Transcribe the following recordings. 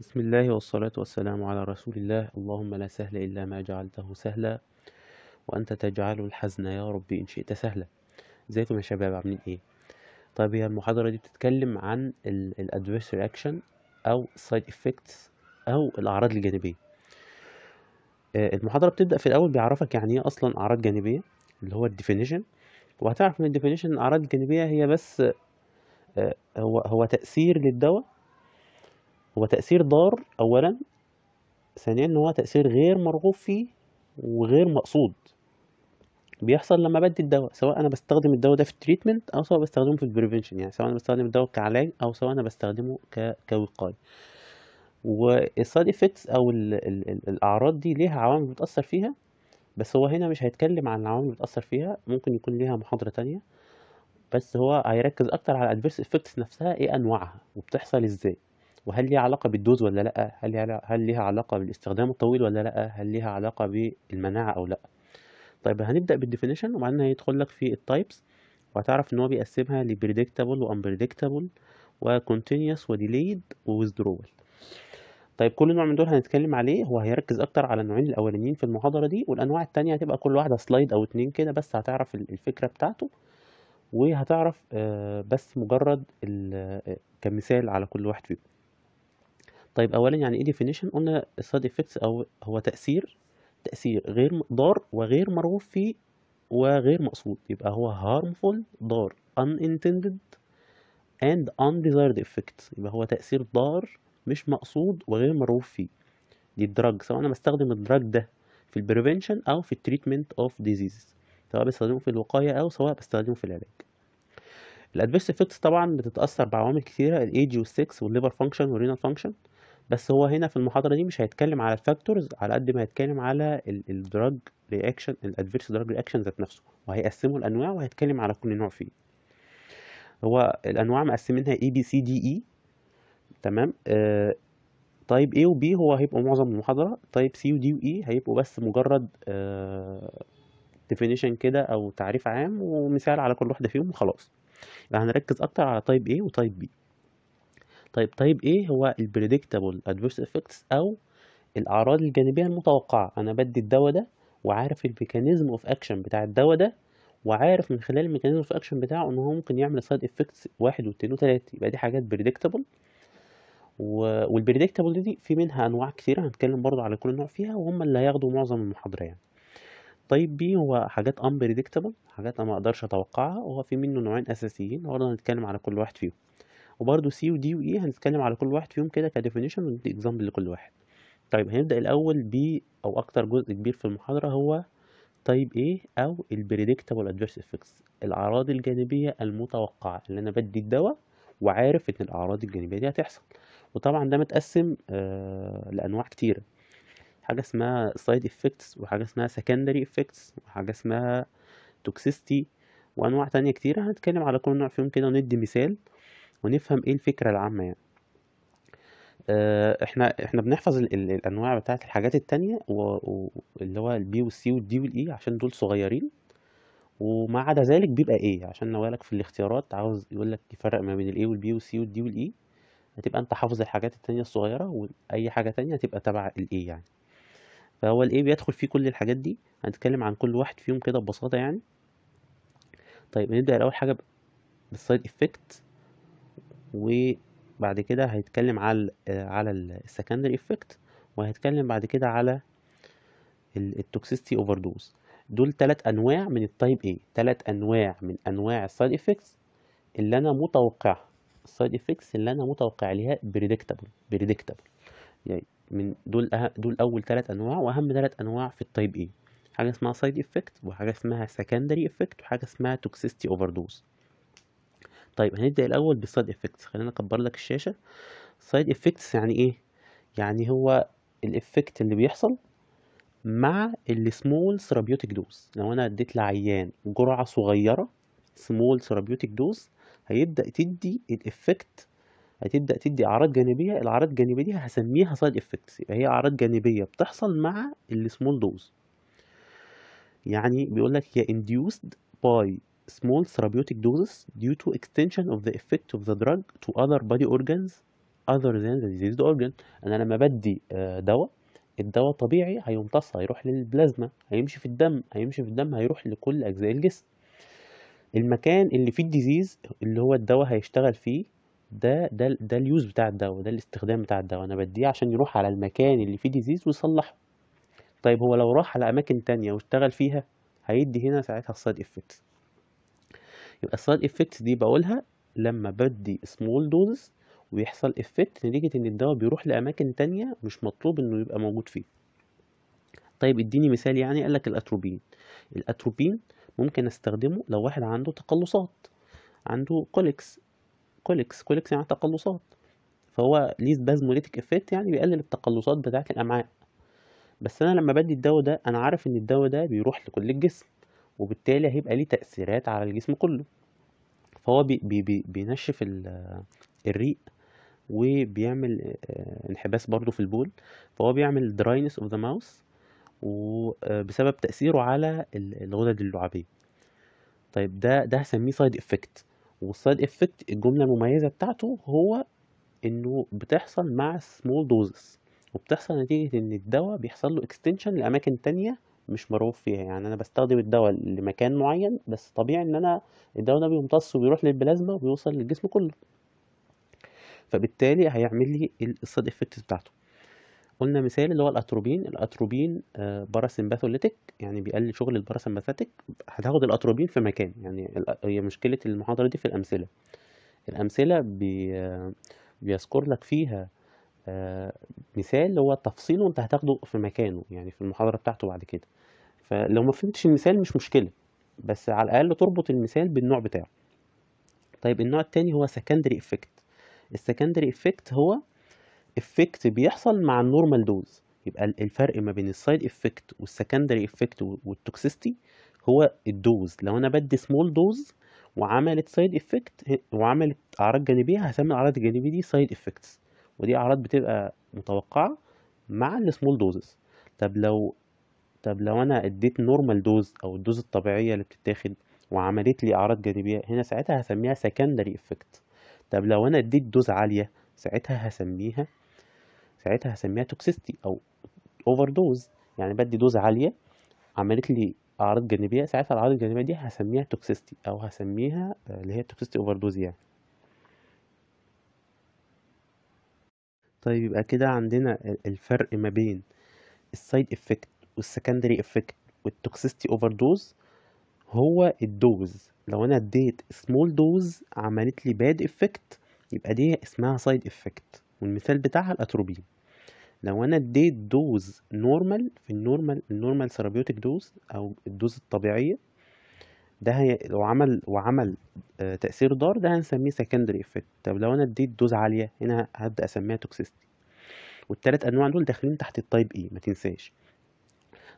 بسم الله والصلاة والسلام على رسول الله اللهم لا سهل إلا ما جعلته سهلا وأنت تجعل الحزن يا ربي إن شئت سهلا ازيكم يا شباب عاملين إيه طيب هي المحاضرة دي بتتكلم عن الادفيرس رياكشن أو سايد افكتس أو الأعراض الجانبية آه، المحاضرة بتبدأ في الأول بيعرفك يعني إيه أصلا أعراض جانبية اللي هو الديفينيشن وهتعرف من الديفينيشن الأعراض الجانبية هي بس آه، هو هو تأثير للدواء هو تأثير ضار أولا ثانيا إن هو تأثير غير مرغوب فيه وغير مقصود بيحصل لما بدي الدواء سواء انا بستخدم الدواء ده في التريتمنت او سواء بستخدمه في البريفنشن يعني سواء انا بستخدم الدواء كعلاج او سواء انا بستخدمه ك... كوقايه والسايد افكتس او ال ال ال الاعراض دي ليها عوامل بتاثر فيها بس هو هنا مش هيتكلم عن العوامل اللي بتاثر فيها ممكن يكون ليها محاضره تانية بس هو هيركز اكتر على الادفيرس افكتس نفسها ايه انواعها وبتحصل ازاي وهل ليها علاقة بالدوز ولا لأ هل ليها هل ليها علاقة بالاستخدام الطويل ولا لأ هل ليها علاقة بالمناعة أو لأ طيب هنبدأ بالديفينيشن وبعدين هيدخل لك في التايبس وهتعرف ان هو بيقسمها لبريدكتابل وانبريدكتابل وكونتينيوس وديليد وويزدرول طيب كل نوع من دول هنتكلم عليه هو هيركز اكتر على النوعين الاولانيين في المحاضره دي والانواع التانية هتبقى كل واحده سلايد او اتنين كده بس هتعرف الفكره بتاعته وهتعرف آه، بس مجرد آه، كمثال على كل واحد فيهم طيب اولا يعني ايه ديفينيشن قلنا السايد افكتس او هو تاثير تاثير غير ضار وغير مرغوب فيه وغير مقصود يبقى هو harmful ضار unintended and undesired effects يبقى هو تأثير ضار مش مقصود وغير مرغوب فيه دي الدراج سواء انا بستخدم الدراج ده في البريفنشن او في التريتمنت اوف ديزيز سواء بستخدمه في الوقاية او سواء بستخدمه في العلاج الادفيرس افكتس طبعا بتتاثر بعوامل كتيره الايج والسكس والليفر فانكشن والرينال فانكشن بس هو هنا في المحاضرة دي مش هيتكلم على الفاكتورز على قد ما هيتكلم على الدراج رياكشن الادفيرس دراج رياكشن ذات نفسه وهيقسمه لانواع وهيتكلم على كل نوع فيه هو الانواع مقسمينها اي بي سي دي اي تمام آه تايب A وB هو هيبقوا معظم المحاضرة تايب C ودي واي e هيبقوا بس مجرد آه definition كده أو تعريف عام ومثال على كل واحدة فيهم وخلاص يبقى هنركز أكتر على تايب A وتايب B طيب طيب ايه هو البريدكتابل ادفيرس افكتس او الاعراض الجانبيه المتوقعه انا بدي الدواء ده وعارف الميكانيزم اوف اكشن بتاع الدواء ده وعارف من خلال الميكانيزم اوف اكشن بتاعه ان هو ممكن يعمل سايد افكتس واحد واتنين وتلاته يبقى دي حاجات بريدكتابل والبريدكتابل دي في منها انواع كتيره هنتكلم برضو على كل نوع فيها وهم اللي هياخدوا معظم المحاضره يعني طيب بي هو حاجات unpredictable حاجات انا ما اقدرش اتوقعها وهو في منه نوعين اساسيين وبرضه هنتكلم على كل واحد فيهم وبرده سي ودي واي e هنتكلم على كل واحد فيهم كده كديفينيشن وندي اكزامبل لكل واحد طيب هنبدا الاول ب او اكتر جزء كبير في المحاضره هو تايب ايه او البريدكتبل ادفيرس افكتس الاعراض الجانبيه المتوقعه اللي انا بدي الدواء وعارف ان الاعراض الجانبيه دي هتحصل وطبعا ده متقسم آه لانواع كتيره حاجه اسمها سايد افكتس وحاجه اسمها سكندري افكتس وحاجه اسمها توكسيستي وانواع تانية كتيره هنتكلم على كل نوع فيهم كده وندي مثال ونفهم ايه الفكره العامه يعني آه، احنا احنا بنحفظ الانواع بتاعه الحاجات التانية واللي هو البي والسي والدي والاي e عشان دول صغيرين وما عدا ذلك بيبقى ايه عشان نوالك في الاختيارات عاوز يقول لك يفرق ما بين الاي والبي والسي والدي والاي e، هتبقى انت حافظ الحاجات التانية الصغيرة واي حاجة تانية هتبقى تبع الاي يعني فهو الاي بيدخل فيه كل الحاجات دي هنتكلم عن كل واحد فيهم كده ببساطة يعني طيب نبدأ الأول حاجة بالسايد افكت وبعد كده هيتكلم على على السكندري افكت وهيتكلم بعد كده على التوكسيستي اوفر دوز دول تلات انواع من التايب ايه تلات انواع من انواع السايد افكتس اللي انا متوقع السايد افكتس اللي انا متوقع ليها بريدكتابل بريدكتابل يعني من دول أه... دول اول تلات انواع واهم تلات انواع في التايب ايه حاجه اسمها سايد افكت وحاجه اسمها سكندري افكت وحاجه اسمها توكسيستي اوفر دوز طيب هنبدأ الأول بالسايد افكتس خلينا أكبر لك الشاشة سايد افكتس يعني إيه؟ يعني هو الافكت اللي بيحصل مع السمول ثيرابيوتيك دوز لو أنا اديت لعيان جرعة صغيرة سمول ثيرابيوتيك دوز هيبدأ تدي الافكت هتبدا تدي اعراض جانبيه الاعراض الجانبيه دي هسميها سايد افكتس يبقى هي اعراض جانبيه بتحصل مع السمول دوز يعني بيقول لك هي induced باي small therapeutic doses due to extension of the effect of the drug to other body organs other than the diseased organ انا لما بدي آه، دواء الدواء طبيعي هيمتص هيروح للبلازما هيمشي في الدم هيمشي في الدم هيروح لكل اجزاء الجسم المكان اللي فيه الديزيز اللي هو الدواء هيشتغل فيه ده ده ده اليوز بتاع الدواء ده الاستخدام بتاع الدواء انا بديه عشان يروح على المكان اللي فيه ديزيز ويصلحه طيب هو لو راح على اماكن تانية واشتغل فيها هيدي هنا ساعتها السايد افكتس يبقى السايد افكتس دي بقولها لما بدي سمول دوزز ويحصل افكت نتيجة ان الدواء بيروح لاماكن تانية مش مطلوب انه يبقى موجود فيه طيب اديني مثال يعني قالك الاتروبين الاتروبين ممكن استخدمه لو واحد عنده تقلصات عنده كوليكس كوليكس كوليكس يعني تقلصات فهو ليه سبازموليتيك افكت يعني بيقلل التقلصات بتاعة الامعاء بس انا لما بدي الدواء ده انا عارف ان الدواء ده بيروح لكل الجسم وبالتالي هيبقى ليه تأثيرات على الجسم كله فهو بي بي بينشف الريق وبيعمل آه، انحباس برضو في البول فهو بيعمل دراينس اوف ذا ماوس وبسبب تأثيره على الغدد اللعابية طيب ده ده هسميه سايد افكت والسايد افكت الجملة المميزة بتاعته هو انه بتحصل مع سمول دوزز وبتحصل نتيجة ان الدواء بيحصل له اكستنشن لأماكن تانية مش مرغوب فيها يعني انا بستخدم الدواء لمكان معين بس طبيعي ان انا الدواء ده بيمتص وبيروح للبلازما وبيوصل للجسم كله فبالتالي هيعمل لي السايد افكتس بتاعته قلنا مثال اللي هو الاتروبين الاتروبين باراسمباثوليتيك آه، يعني بيقلل شغل الباراسمباثاتيك هتاخد الاتروبين في مكان يعني هي مشكله المحاضره دي في الامثله الامثله بي آه، بيذكر لك فيها آه، مثال اللي هو تفصيله انت هتاخده في مكانه يعني في المحاضره بتاعته بعد كده فلو ما فهمتش المثال مش مشكله بس على الاقل تربط المثال بالنوع بتاعه طيب النوع التاني هو سكندري افكت السكندري افكت هو افكت بيحصل مع النورمال دوز يبقى الفرق ما بين السايد افكت والسكندري افكت والتوكسيستي هو الدوز لو انا بدي سمول دوز وعملت سايد افكت وعملت اعراض جانبيه هسمي الاعراض الجانبيه دي سايد افكتس ودي اعراض بتبقى متوقعه مع السمول دوزز طب لو طب لو انا اديت نورمال دوز او الدوز الطبيعيه اللي بتتاخد وعملت لي اعراض جانبيه هنا ساعتها هسميها سكندري افكت طب لو انا اديت دوز عاليه ساعتها هسميها ساعتها هسميها توكسيستي او اوفر دوز يعني بدي دوز عاليه عملت لي اعراض جانبيه ساعتها الاعراض الجانبيه دي هسميها توكسيستي او هسميها اللي هي توكسيستي اوفر دوز يعني طيب يبقى كده عندنا الفرق ما بين السايد افكت والسكندري افكت والتوكسيستي اوفر دوز هو الدوز لو انا اديت سمول دوز عملت لي باد افكت يبقى دي اسمها سايد افكت والمثال بتاعها الاتروبين لو انا اديت دوز نورمال في النورمال النورمال ثيرابيوتيك دوز او الدوز الطبيعيه ده هي لو عمل وعمل آه، تاثير ضار ده هنسميه سكندري افكت طب لو انا اديت دوز عاليه هنا هبدا اسميها توكسيستي والتلات انواع دول داخلين تحت التايب اي ما تنساش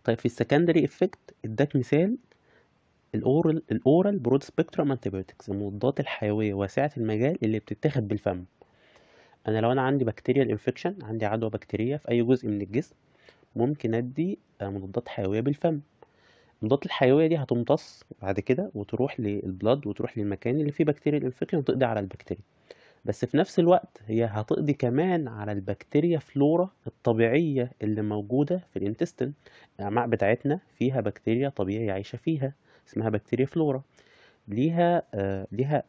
طيب في السكندري افكت اداك مثال الاورال الاورال برود سبيكترم انتيبيوتكس المضادات الحيويه واسعه المجال اللي بتتاخد بالفم انا لو انا عندي بكتيريال انفكشن عندي عدوى بكتيريه في اي جزء من الجسم ممكن ادي آه، مضادات حيويه بالفم المضادات الحيويه دي هتمتص بعد كده وتروح للبلد وتروح للمكان اللي فيه بكتيريا الانفكشن وتقضي على البكتيريا بس في نفس الوقت هي هتقضي كمان على البكتيريا فلورا الطبيعية اللي موجودة في الانتستين الأمعاء بتاعتنا فيها بكتيريا طبيعية عايشة فيها اسمها بكتيريا فلورا ليها آه ليها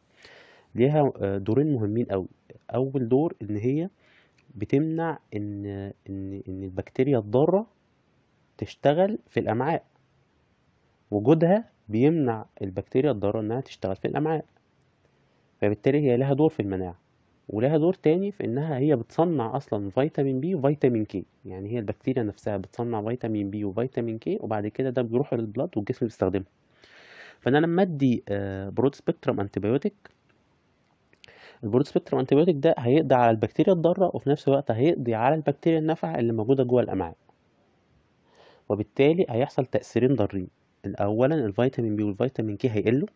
ليها آه، دورين مهمين أوي أول دور إن هي بتمنع إن إن إن البكتيريا الضارة تشتغل في الأمعاء وجودها بيمنع البكتيريا الضارة إنها تشتغل في الأمعاء فبالتالي هي لها دور في المناعة ولها دور تاني في انها هي بتصنع اصلا فيتامين بي وفيتامين كي يعني هي البكتيريا نفسها بتصنع فيتامين بي وفيتامين كي وبعد كده ده بيروح للبلد والجسم بيستخدمه فانا لما ادي برود سبيكترم انتيبيوتيك البرود سبيكترم انتيبيوتيك ده هيقضي على البكتيريا الضاره وفي نفس الوقت هيقضي على البكتيريا النافعه اللي موجوده جوه الامعاء وبالتالي هيحصل تاثيرين ضارين اولا الفيتامين بي والفيتامين كي هيقلوا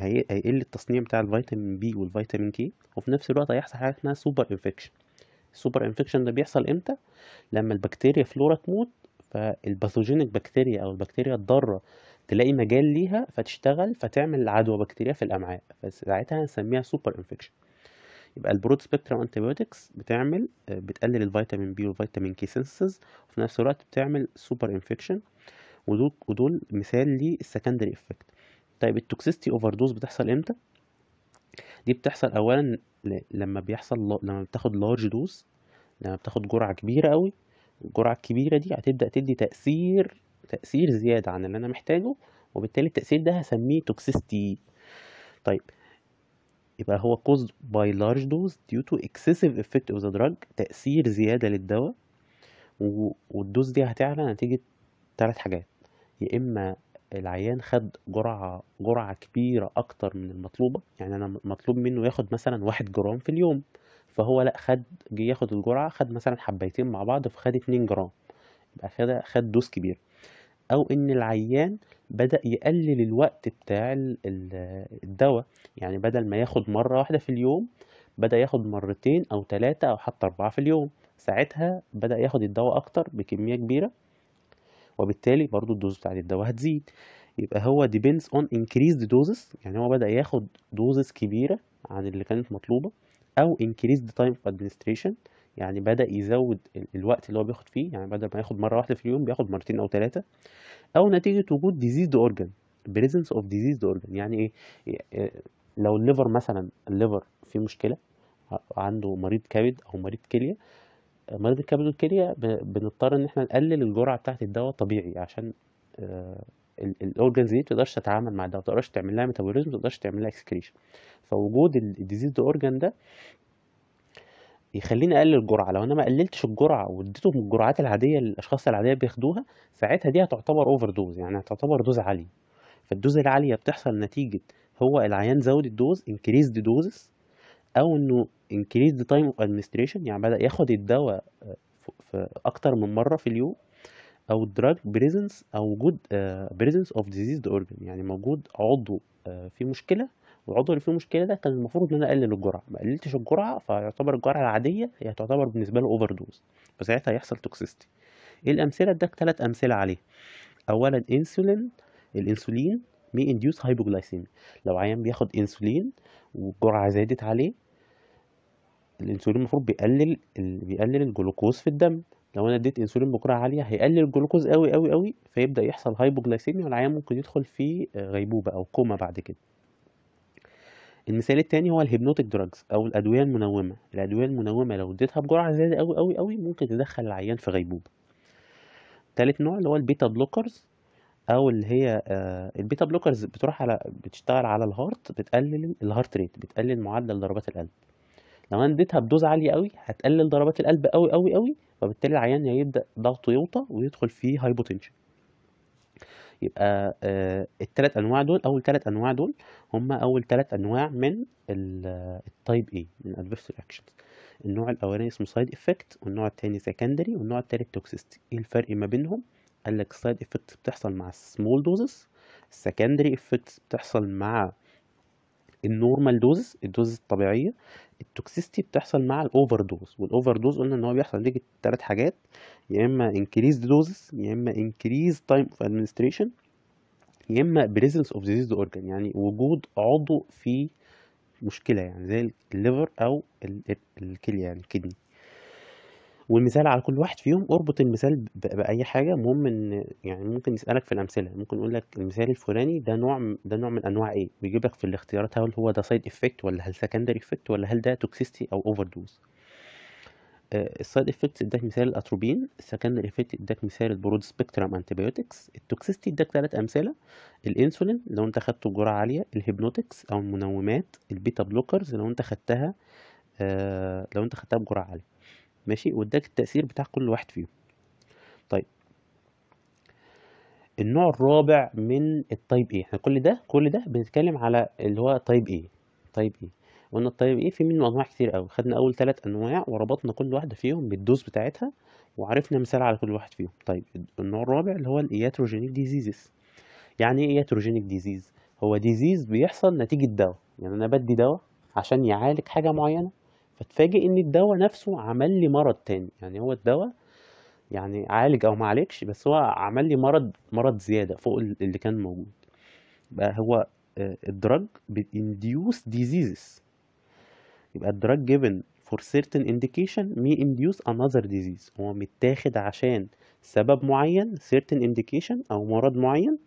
هيقل التصنيع بتاع الفيتامين بي والفيتامين كي وفي نفس الوقت هيحصل حاجه اسمها سوبر انفكشن السوبر انفكشن ده بيحصل امتى لما البكتيريا فلورا تموت فالباثوجينيك بكتيريا او البكتيريا الضاره تلاقي مجال ليها فتشتغل فتعمل عدوى بكتيريا في الامعاء فساعتها هنسميها سوبر انفكشن يبقى البرود سبيكترم انتيبيوتكس بتعمل آه، بتقلل الفيتامين بي والفيتامين كي سينسز وفي نفس الوقت بتعمل سوبر انفكشن ودول مثال للسكندري افكت طيب التوكسيستي اوفر دوز بتحصل امتى دي بتحصل اولا لما بيحصل لما بتاخد لارج دوز لما بتاخد جرعه كبيره قوي الجرعه الكبيره دي هتبدا تدي تاثير تاثير زياده عن اللي انا محتاجه وبالتالي التاثير ده هسميه توكسيستي طيب يبقى هو caused by large dose due to excessive effect of the drug تأثير زيادة للدواء والدوز دي هتعلى نتيجة ثلاث حاجات يا إما العيان خد جرعة جرعة كبيرة أكتر من المطلوبة يعني أنا مطلوب منه ياخد مثلا واحد جرام في اليوم فهو لأ خد جه ياخد الجرعة خد مثلا حبايتين مع بعض فخد اتنين جرام يبقى خد خد دوز كبير أو إن العيان بدأ يقلل الوقت بتاع الدواء يعني بدل ما ياخد مرة واحدة في اليوم بدأ ياخد مرتين أو تلاتة أو حتى أربعة في اليوم ساعتها بدأ ياخد الدواء أكتر بكمية كبيرة وبالتالي برضو الدوز بتاعت الدواء هتزيد يبقى هو depends on increased doses يعني هو بدأ ياخد دوزز كبيرة عن اللي كانت مطلوبة أو increased time of administration يعني بدأ يزود الوقت اللي هو بياخد فيه يعني بدل ما ياخد مرة واحدة في اليوم بياخد مرتين أو ثلاثة أو نتيجة وجود diseased organ presence of diseased organ يعني إيه, إيه،, إيه، لو الليفر مثلا الليفر فيه مشكلة عنده مريض كبد أو مريض كلية مريض الكبد والكليه بنضطر ان احنا نقلل الجرعه بتاعه الدواء طبيعي عشان آه، الاورجنز دي متقدرش تتعامل مع الدواء متقدرش تعمل لها ميتابوليزم متقدرش تعمل لها اكسكريشن فوجود الديزيز اورجن ده يخليني اقلل الجرعه لو انا ما قللتش الجرعه واديتهم الجرعات العاديه اللي الاشخاص العاديه بياخدوها ساعتها دي هتعتبر اوفر دوز يعني هتعتبر دوز عاليه فالدوز العاليه بتحصل نتيجه هو العيان زود الدوز انكريز دوزز او انه increase the time of administration يعني بدأ ياخد الدواء آه، في اكتر من مرة في اليوم او drug presence او وجود آه، presence of diseased organ يعني موجود عضو آه، في مشكلة والعضو اللي فيه مشكله ده كان المفروض ان انا اقلل الجرعه ما قللتش الجرعه فيعتبر الجرعه العاديه هي تعتبر بالنسبه له اوفر دوز فساعتها toxicity توكسيستي إيه الامثله ده ثلاث امثله عليه اولا انسولين الانسولين مي اندوس هايبوجلايسيميا لو عيان بياخد انسولين والجرعه زادت عليه الانسولين المفروض بيقلل بيقلل الجلوكوز في الدم لو انا اديت انسولين بجرعه عاليه هيقلل الجلوكوز قوي قوي قوي فيبدا يحصل هايبوجلايسيميا والعيان ممكن يدخل في غيبوبه او كوما بعد كده المثال التاني هو الهيبنوتيك دراجز او الادويه المنومه الادويه المنومه لو اديتها بجرعه زياده قوي قوي قوي ممكن تدخل العيان في غيبوبه تالت نوع اللي هو البيتا بلوكرز او اللي هي آه، البيتا بلوكرز بتروح على بتشتغل على الهارت بتقلل الهارت ريت بتقلل معدل ضربات القلب لو انا اديتها بدوز عاليه قوي هتقلل ضربات القلب قوي قوي قوي فبالتالي العيان هيبدا ضغطه يوطى ويدخل في هايبوتنشن يبقى آه الثلاث انواع دول اول ثلاث انواع دول هم اول ثلاث انواع من التايب اي آه، من ادفيرس رياكشنز النوع الاولاني اسمه سايد افكت والنوع الثاني سكندري والنوع الثالث توكسيستي ايه الفرق ما بينهم قال لك السايد افكت بتحصل مع السمول دوزز السكندري افكت بتحصل مع النورمال دوز الدوز الطبيعيه التوكسيستي بتحصل مع الاوفر دوز والاوفر دوز قلنا ان هو بيحصل نتيجه ثلاث حاجات يا اما انكريز دوزز يا اما انكريز تايم اوف ادمنستريشن يا اما بريزنس اوف ديزيز اورجان يعني وجود عضو في مشكله يعني زي الليفر او الكليه يعني الكدني والمثال على كل واحد فيهم اربط المثال باي حاجه المهم ان يعني ممكن يسالك في الامثله ممكن يقول لك المثال الفلاني ده نوع ده نوع من انواع ايه بيجيب لك في الاختيارات هل هو ده سايد افكت ولا هل سكندري افكت ولا هل ده توكسيستي او اوفر دوز السايد افكت اداك مثال الاتروبين السكندري افكت اداك مثال البرود سبيكترم انتبيوتكس التوكسيستي اداك ثلاث امثله الانسولين لو انت خدته بجرعه عاليه الهيبنوتكس او المنومات البيتا بلوكرز لو انت خدتها آه، لو انت خدتها بجرعه عاليه ماشي واداك التأثير بتاع كل واحد فيهم طيب النوع الرابع من التايب ايه احنا كل ده كل ده بنتكلم على اللي هو تايب ايه تايب ايه قلنا التايب ايه في منه انواع كتير قوي خدنا اول ثلاث انواع وربطنا كل واحده فيهم بالدوز بتاعتها وعرفنا مثال على كل واحد فيهم طيب النوع الرابع اللي هو الاياتروجينيك ديزيزز يعني ايه اياتروجينيك ديزيز هو ديزيز بيحصل نتيجه دواء يعني انا بدي دواء عشان يعالج حاجه معينه فاتفاجئ ان الدواء نفسه عمل لي مرض تاني يعني هو الدواء يعني عالج او ما عالجش بس هو عمل لي مرض مرض زياده فوق اللي كان موجود بقى هو آه، الدراج بينديوس ديزيزز يبقى الدراج جيفن فور سيرتن انديكيشن مي انديوس انذر ديزيز هو متاخد عشان سبب معين سيرتن انديكيشن او مرض معين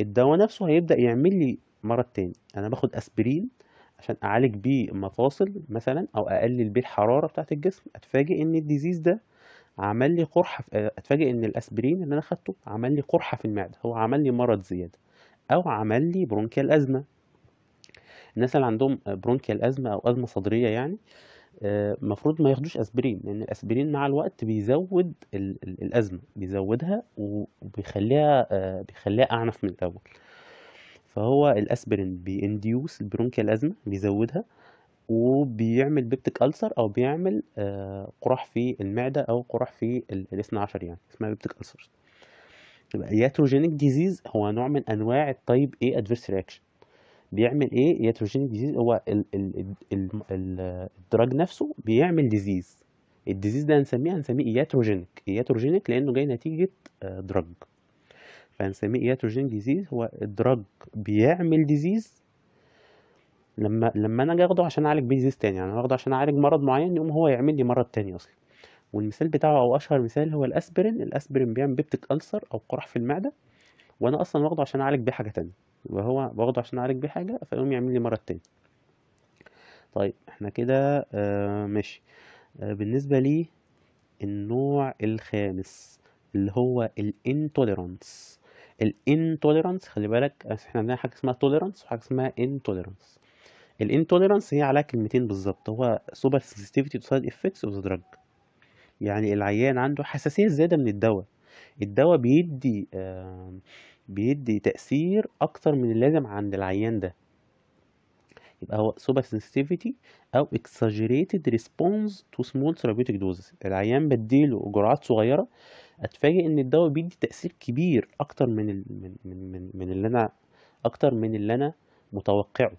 الدواء نفسه هيبدأ يعمل لي مرض تاني انا باخد اسبرين عشان اعالج بيه مفاصل مثلا او اقلل بيه الحراره بتاعه الجسم اتفاجئ ان الديزيز ده عمل لي قرحه في آه، اتفاجئ ان الاسبرين اللي انا خدته عمل لي قرحه في المعده هو عمل لي مرض زياده او عمل لي برونكيال ازمه الناس اللي عندهم برونكيال ازمه او ازمه صدريه يعني المفروض آه، ما ياخدوش اسبرين لان الاسبرين مع الوقت بيزود الازمه بيزودها وبيخليها آه، بيخليها اعنف من الاول فهو الاسبرين بينديوس البرونكيا الازمة بيزودها وبيعمل بيبتك ألسر أو بيعمل آه، قرح في المعدة أو قرح في الاثنى عشر يعني اسمها بيبتك ألسر يبقى ياتروجينيك ديزيز هو نوع من أنواع الطيب A adverse reaction بيعمل ايه ياتروجينيك ديزيز هو الدراج نفسه بيعمل ديزيز الديزيز ده هنسميه هنسميه ياتروجينيك ياتروجينيك لأنه جاي نتيجة آه دراج فهنسميه اياتروجين ديزيز هو الدراج بيعمل ديزيز لما لما انا اجي اخده عشان اعالج بيه ديزيز تاني يعني انا اخده عشان اعالج مرض معين يقوم هو يعمل لي مرض تاني اصلا والمثال بتاعه او اشهر مثال هو الاسبرين الاسبرين بيعمل بيبتيك السر او قرح في المعده وانا اصلا واخده عشان اعالج بيه حاجه تانية وهو باخده عشان اعالج بيه حاجه فيقوم يعمل لي مرض تاني طيب احنا كده آه ماشي آه بالنسبه لي النوع الخامس اللي هو الانتوليرانس الانتوليرانس خلي بالك احنا عندنا حاجه اسمها توليرانس وحاجه اسمها انتوليرانس الانتوليرانس هي عليها كلمتين بالظبط هو سوبر سنسيتيفيتي تو سايد افكتس اوف ذا دراج يعني العيان عنده حساسيه زياده من الدواء الدواء بيدي آه، بيدي تاثير اكتر من اللازم عند العيان ده يبقى هو سوبر سنسيتيفيتي او اكساجيريتد ريسبونس تو سمول ثيرابيوتيك دوزز العيان بديله جرعات صغيره اتفاجئ ان الدواء بيدي تاثير كبير اكتر من ال... من من من اللي انا اكتر من اللي انا متوقعه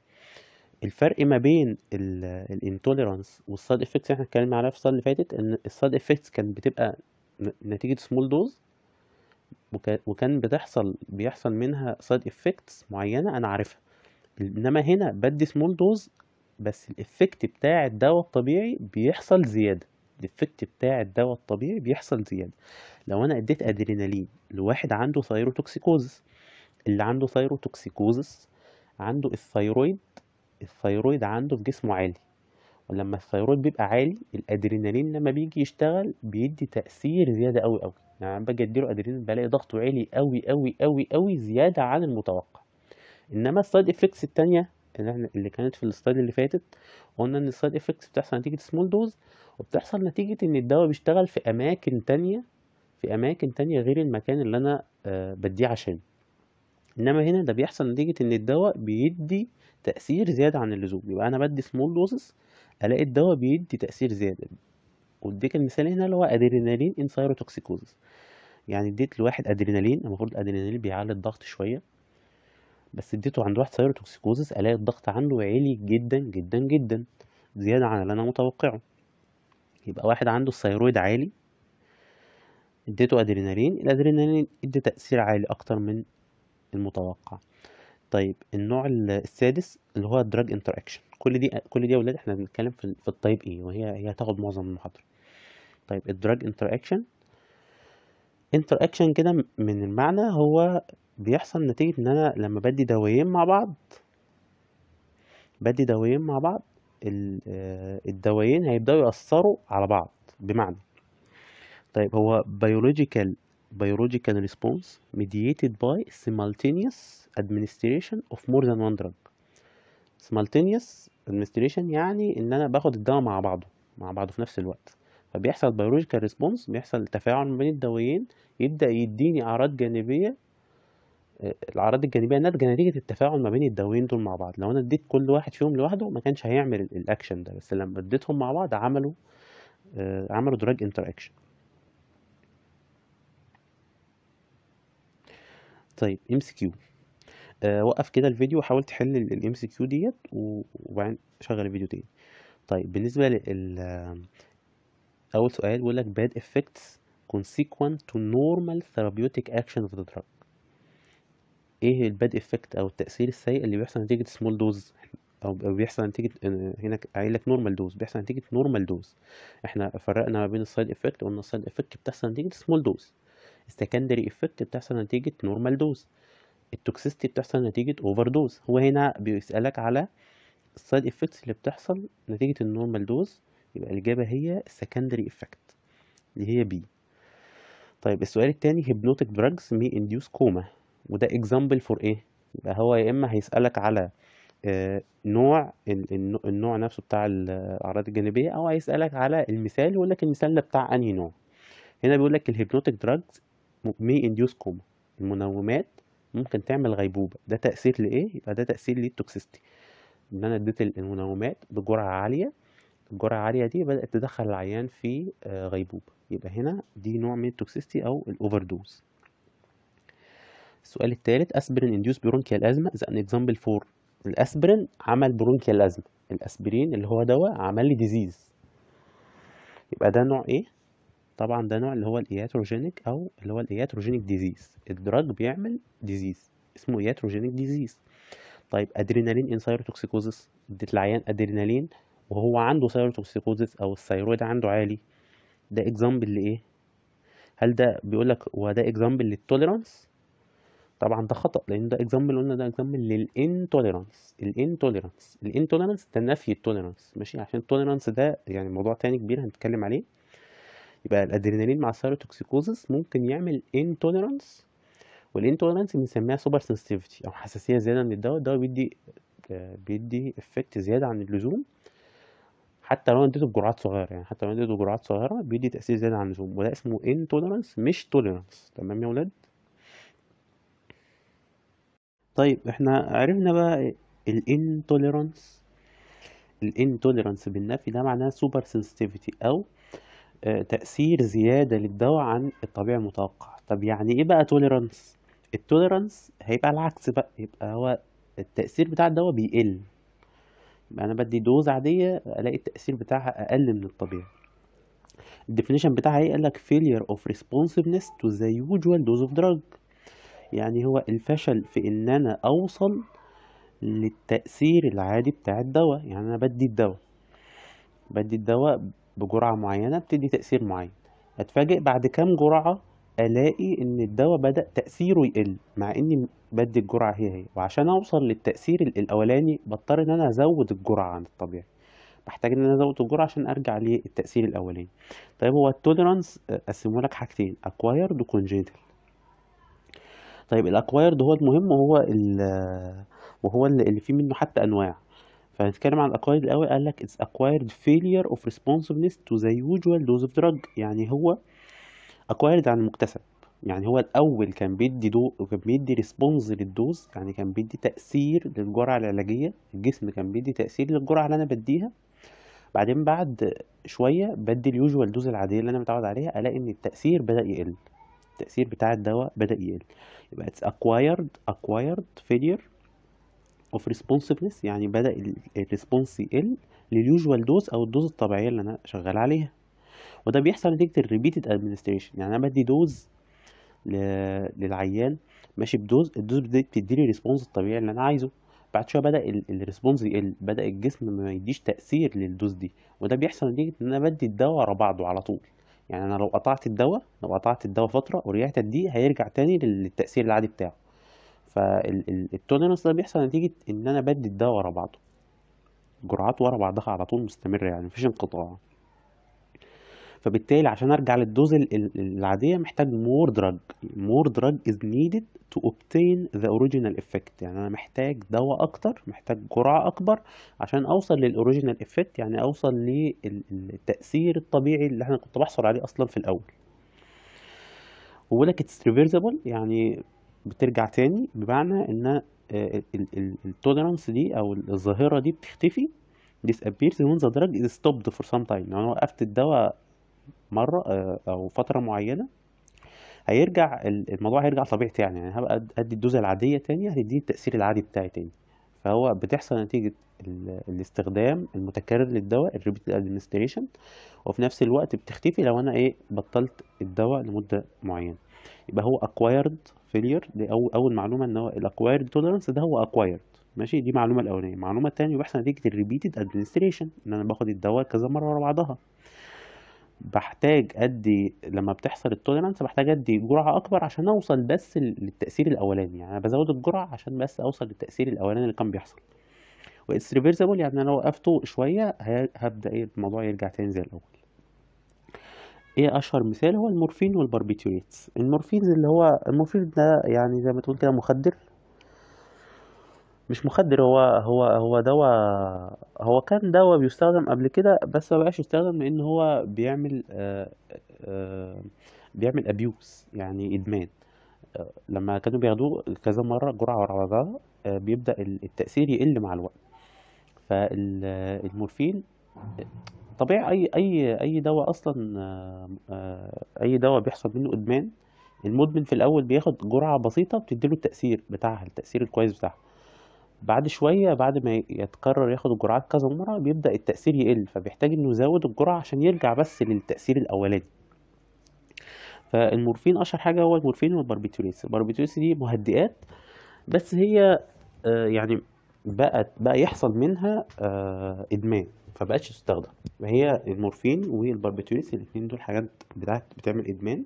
الفرق ما بين الانتوليرانس والسايد افكتس احنا اتكلمنا عليها في الصلاه اللي فاتت ان السايد افكتس كانت بتبقى نتيجه سمول دوز وكان بتحصل بيحصل منها سايد افكتس معينه انا عارفها انما هنا بدي سمول دوز بس الافكت بتاع الدواء الطبيعي بيحصل زياده الافكت بتاع الدواء الطبيعي بيحصل زياده لو انا اديت ادرينالين لواحد عنده ثايروتوكسيكوزس اللي عنده ثايروتوكسيكوزس عنده الثيرويد الثيرويد عنده في جسمه عالي ولما الثيرويد بيبقى عالي الادرينالين لما بيجي يشتغل بيدي تاثير زياده قوي قوي يعني انا باجي اديله ادرينالين بلاقي ضغطه عالي قوي قوي قوي قوي زياده عن المتوقع انما السايد افكتس التانية اللي كانت في الاستاد اللي فاتت قلنا ان السايد افكتس بتحصل نتيجه سمول دوز وبتحصل نتيجه ان الدواء بيشتغل في اماكن تانية في أماكن تانية غير المكان اللي أنا آه، بديه عشانه انما هنا ده بيحصل نتيجة ان الدواء بيدي تأثير زيادة عن اللزوم يبقى انا بدي سمول دوزس الاقي الدواء بيدي تأثير زيادة واديك المثال هنا اللي هو ادرينالين ان سايروتوكسيكوزس يعني اديت لواحد ادرينالين المفروض الادرينالين بيعلي الضغط شوية بس اديته عند واحد سيروتوكسيكوزس الاقي الضغط عنده عالي جدا جدا جدا زيادة عن اللي انا متوقعه يبقى واحد عنده الثيرويد عالي اديته ادرينالين الادرينالين ادى تاثير عالي اكتر من المتوقع طيب النوع السادس اللي هو الدراج انتراكشن كل دي كل دي يا ولاد احنا بنتكلم في, في الطيب ايه e، وهي هي هتاخد معظم المحاضره طيب الدراج انتراكشن انتراكشن كده من المعنى هو بيحصل نتيجة ان انا لما بدي دوايين مع بعض بدي دوايين مع بعض آه، الدوايين هيبدأوا يأثروا على بعض بمعنى طيب هو biological biological response mediated by simultaneous administration of more than one drug simultaneous administration يعني ان انا باخد الدواء مع بعضه مع بعضه في نفس الوقت فبيحصل biological response بيحصل تفاعل ما بين الدوايين يبدا يديني اعراض جانبيه آه، الاعراض الجانبيه ناتجه نتيجه التفاعل ما بين الدويين دول مع بعض لو انا اديت كل واحد فيهم لوحده ما كانش هيعمل الاكشن ده بس لما اديتهم مع بعض عملوا آه، عملوا دراج انتراكشن طيب ام سي كيو وقف كده الفيديو وحاول تحل الام سي كيو ديت وبعدين شغل الفيديو تاني طيب بالنسبه لل آه، اول سؤال بيقول لك bad effects consequent to normal therapeutic action of the drug ايه الباد افكت او التاثير السيء اللي بيحصل نتيجه سمول دوز او بيحصل نتيجه آه، هنا قايل لك نورمال دوز بيحصل نتيجه نورمال دوز احنا فرقنا ما بين السايد افكت قلنا السايد افكت بتحصل نتيجه سمول دوز السكندري افكت بتحصل نتيجه نورمال دوز التوكسيستي بتحصل نتيجه اوفر دوز هو هنا بيسالك على السايد افكتس اللي بتحصل نتيجه النورمال دوز يبقى الاجابه هي السكندري افكت اللي هي بي طيب السؤال التاني hypnotic drugs may induce coma وده اكزامبل فور ايه يبقى هو يا اما هيسألك على آه، نوع النوع نفسه بتاع الاعراض الجانبيه او هيسألك على المثال ويقول لك المثال ده بتاع انهي نوع هنا بيقول لك الهيبنوتيك دراجز may induce coma المنومات ممكن تعمل غيبوبة ده تأثير لإيه؟ يبقى ده تأثير للتوكسيستي إن أنا اديت المنومات بجرعة عالية الجرعة العالية دي بدأت تدخل العيان في آه، غيبوبة يبقى هنا دي نوع من التوكسيستي أو الأوفر دوز السؤال الثالث أسبرين انديوس برونكيال أزمة ذا أن إكزامبل فور الأسبرين عمل برونكيال أزمة الأسبرين اللي هو دواء عمل لي ديزيز يبقى ده نوع إيه؟ طبعا ده نوع اللي هو الاياتروجينيك او اللي هو الاياتروجينيك ديزيز الدراج بيعمل ديزيز اسمه اياتروجينيك ديزيز طيب ادرينالين ان سايروتوكسيكوزيس اديت العيان ادرينالين وهو عنده سايروتوكسيكوزيس او الثيرويد عنده عالي ده اكزامبل لايه هل ده بيقول لك وده اكزامبل للتوليرانس طبعا ده خطا لان ده اكزامبل قلنا ده اكزامبل للانتوليرانس الانتوليرانس الانتوليرانس ده نفي التوليرانس ماشي عشان التوليرانس ده يعني موضوع تاني كبير هنتكلم عليه يبقى الادرينالين مع السيروتوكسيكوزس ممكن يعمل انتوليرانس والانتوليرانس بنسميها سوبر سنسيفتي او حساسيه زياده من الدواء الدواء بيدي آه، بيدي افكت زياده عن اللزوم حتى لو اديته بجرعات صغيره يعني حتى لو اديته بجرعات صغيره بيدي تاثير زياده عن اللزوم وده اسمه انتوليرانس مش توليرانس تمام يا ولاد طيب احنا عرفنا بقى الانتوليرانس الانتوليرانس بالنفي ده معناه سوبر سنسيفتي او تأثير زيادة للدواء عن الطبيعي المتوقع طب يعني ايه بقى توليرانس التوليرانس هيبقى العكس بقى يبقى هو التأثير بتاع الدواء بيقل يبقى انا بدي دوز عادية الاقي التأثير بتاعها اقل من الطبيعي الديفينيشن بتاعها ايه قالك failure of responsiveness to the usual dose of drug يعني هو الفشل في ان انا اوصل للتأثير العادي بتاع الدواء يعني انا بدي الدواء بدي الدواء بجرعة معينة بتدي تأثير معين هتفاجئ بعد كام جرعة الاقي ان الدواء بدا تاثيره يقل مع اني بدي الجرعه هي هي وعشان اوصل للتاثير الاولاني بضطر ان انا ازود الجرعه عن الطبيعي بحتاج ان انا ازود الجرعه عشان ارجع للتاثير الاولاني طيب هو التوليرانس آه، قسمه لك حاجتين اكوايرد وكونجنتال طيب الاكوايرد هو المهم وهو وهو اللي فيه منه حتى انواع فهنتكلم عن الاكوايرد الاول قال لك it's acquired failure of responsiveness to the usual dose of drug يعني هو acquired عن مكتسب يعني هو الاول كان بيدي دو كان بيدي ريسبونز للدوز يعني كان بيدي تاثير للجرعه العلاجيه الجسم كان بيدي تاثير للجرعه اللي انا بديها بعدين بعد شويه بدي اليوجوال دوز العاديه اللي انا متعود عليها الاقي ان التاثير بدا يقل التاثير بتاع الدواء بدا يقل يبقى اتس اكوايرد اكوايرد فيلير اوف responsiveness يعني بدأ الريسبونس يقل لليوجوال دوز او الدوز الطبيعية اللي انا شغال عليها وده بيحصل نتيجة الريبيتد administration يعني انا بدي دوز للعيان ماشي بدوز الدوز بتديلي ريسبونس الطبيعي اللي انا عايزه بعد شويه بدا الريسبونس يقل بدا الجسم ما يديش تاثير للدوز دي وده بيحصل نتيجه ان انا بدي الدواء ورا بعضه على طول يعني انا لو قطعت الدواء لو قطعت الدواء فتره ورجعت اديه هيرجع تاني للتاثير العادي بتاعه فالتوليرانس ده بيحصل نتيجة إن أنا بدي ده ورا بعضه جرعات ورا بعضها على طول مستمرة يعني مفيش انقطاع فبالتالي عشان ارجع للدوز العاديه محتاج مور دراج مور دراج از نيدد تو اوبتين ذا اوريجينال افكت يعني انا محتاج دواء اكتر محتاج جرعه اكبر عشان اوصل للاوريجينال افكت يعني اوصل للتاثير الطبيعي اللي انا كنت بحصل عليه اصلا في الاول وبيقول لك اتس ريفيرسبل يعني بترجع تاني بمعنى ان آه، التولرانس دي او الظاهره دي بتختفي disappears when the drug is stopped for some time يعني انا وقفت الدواء مره آه، او فتره معينه هيرجع الموضوع هيرجع طبيعته يعني, يعني هبقى ادي الدوزه العاديه تاني هتديني التاثير العادي بتاعي تاني فهو بتحصل نتيجه الاستخدام المتكرر للدواء الريبيت ادمنستريشن وفي نفس الوقت بتختفي لو انا ايه بطلت الدواء لمده معينه يبقى هو acquired فيلير دي أو اول معلومه ان هو الاكوايرد توليرانس ده هو اكوايرد ماشي دي معلومه الاولانيه المعلومه الثانيه بحث نتيجه الريبيتد ادمنستريشن ان انا باخد الدواء كذا مره ورا بعضها بحتاج ادي لما بتحصل التوليرانس بحتاج ادي جرعه اكبر عشان اوصل بس للتاثير الاولاني يعني انا بزود الجرعه عشان بس اوصل للتاثير الاولاني اللي كان بيحصل واتس ريفيرسبل يعني انا لو وقفته شويه هبدا ايه الموضوع يرجع تاني زي الاول ايه اشهر مثال هو المورفين والباربيتيوريت المورفين اللي هو المورفين ده يعني زي ما تقول كده مخدر مش مخدر هو هو هو دواء هو كان دواء بيستخدم قبل كده بس ما بقاش يستخدم لان هو بيعمل آآ آه، آآ آه، بيعمل ابيوس يعني ادمان لما كانوا بياخدوه كذا مره جرعه ورا بعضها آه، بيبدا التاثير يقل مع الوقت فالمورفين طبيعي اي اي اي دواء اصلا آه، آه، اي دواء بيحصل منه ادمان المدمن في الاول بياخد جرعه بسيطه بتديله التاثير بتاعها التاثير الكويس بتاعها بعد شويه بعد ما يتكرر ياخد الجرعات كذا مره بيبدا التاثير يقل فبيحتاج انه يزود الجرعه عشان يرجع بس للتاثير الاولاني فالمورفين اشهر حاجه هو المورفين والباربيتوريس الباربيتوريس دي مهدئات بس هي آه، يعني بقت بقى يحصل منها ادمان فبقتش تستخدم هي المورفين والباربيتوريس الاثنين دول حاجات بتاعت بتعمل ادمان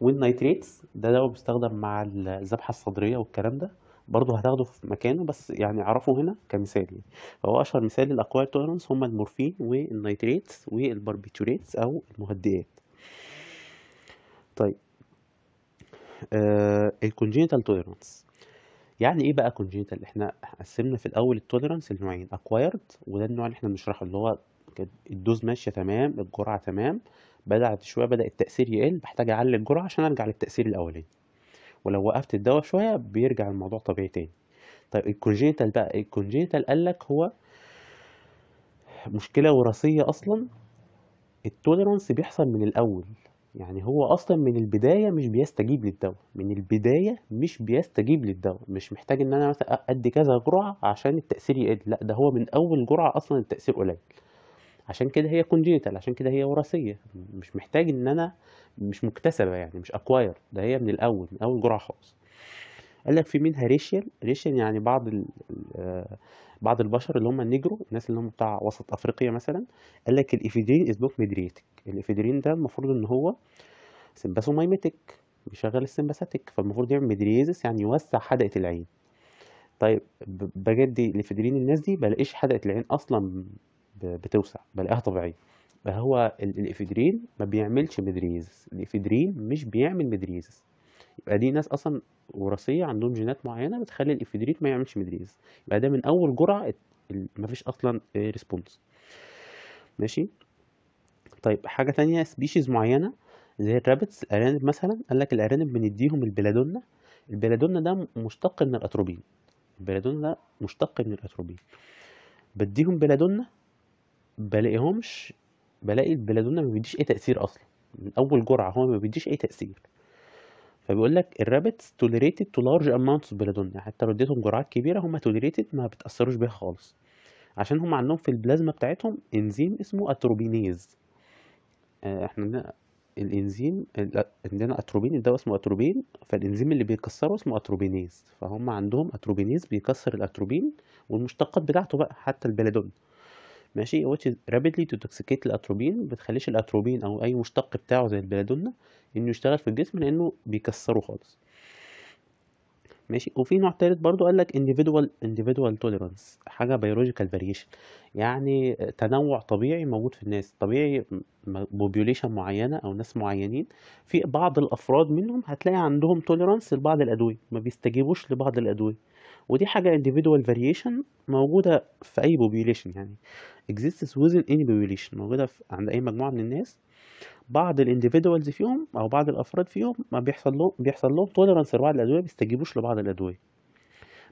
والنيتريتس ده دواء بيستخدم مع الذبحه الصدريه والكلام ده برضه هتاخده في مكانه بس يعني اعرفه هنا كمثال يعني فهو اشهر مثال للاكواير توليرانس هما المورفين والنيتريتس والباربيتوريتس او المهدئات طيب آه الكونجينيتال توليرانس يعني ايه بقى كونجنتال احنا قسمنا في الاول التوليرانس لنوعين اكوايرد وده النوع اللي احنا بنشرحه اللي هو الدوز ماشيه تمام الجرعه تمام بدات شويه بدا التاثير يقل بحتاج اعلي الجرعه عشان ارجع للتاثير الاولاني ولو وقفت الدواء شويه بيرجع الموضوع طبيعي تاني طيب الكونجنتال بقى الكونجنتال قال لك هو مشكله وراثيه اصلا التوليرانس بيحصل من الاول يعني هو اصلا من البدايه مش بيستجيب للدواء من البدايه مش بيستجيب للدواء مش محتاج ان انا مثلا ادي كذا جرعه عشان التاثير يقل لا ده هو من اول جرعه اصلا التاثير قليل عشان كده هي كونجينيتال عشان كده هي وراثيه مش محتاج ان انا مش مكتسبه يعني مش اكواير ده هي من الاول من اول جرعه خالص قال لك في منها ريشيال ريشيال يعني بعض بعض البشر اللي هم النيجرو الناس اللي هم بتاع وسط افريقيا مثلا قال لك الافيدرين از نوت ميدريتك الافيدرين ده المفروض ان هو سمباسومايمتك بيشغل السمباساتيك فالمفروض يعمل ميدريزس يعني يوسع حدقه العين طيب بجد الافيدرين الناس دي بلاقيش حدقه العين اصلا بتوسع بلاقيها طبيعيه فهو الافيدرين ما بيعملش ميدريزس الافيدرين مش بيعمل ميدريزس يبقى دي ناس اصلا وراثيه عندهم جينات معينه بتخلي الافيدريت ما يعملش مدريز يبقى ده من اول جرعه مفيش اصلا ريسبونس آه، ماشي طيب حاجه تانية سبيشيز معينه زي الرابتس الارانب مثلا قال لك الارانب بنديهم البلادونا البلادونا ده مشتق من الاتروبين البلادونا ده مشتق من الاتروبين بديهم بلادونا بلاقيهمش بلاقي البلادونا ما بيديش اي تاثير اصلا من اول جرعه هو ما بيديش اي تاثير فبيقول لك الرابتس tolerated to large amounts of يعني حتى لو اديتهم جرعات كبيره هم tolerated ما بتاثروش بيها خالص عشان هم عندهم في البلازما بتاعتهم انزيم اسمه اتروبينيز آه، احنا عندنا الانزيم عندنا اتروبين الدواء اسمه اتروبين فالانزيم اللي بيكسره اسمه اتروبينيز فهم عندهم اتروبينيز بيكسر الاتروبين والمشتقات بتاعته بقى حتى البلادون ماشي which is rapidly to toxicate الاتروبين ما بتخليش الاتروبين او اي مشتق بتاعه زي البلادونا انه يشتغل في الجسم لانه بيكسره خالص ماشي وفي نوع تالت برضو قال لك individual individual tolerance حاجه biological variation يعني تنوع طبيعي موجود في الناس طبيعي population معينه او ناس معينين في بعض الافراد منهم هتلاقي عندهم tolerance لبعض الادويه ما بيستجيبوش لبعض الادويه ودي حاجة individual variation موجودة في أي population يعني exists within any population موجودة عند أي مجموعة من الناس بعض ال individuals فيهم او بعض الافراد فيهم ما بيحصل لهم بيحصل لهم tolerance لبعض الادويه بيستجيبوش لبعض الادويه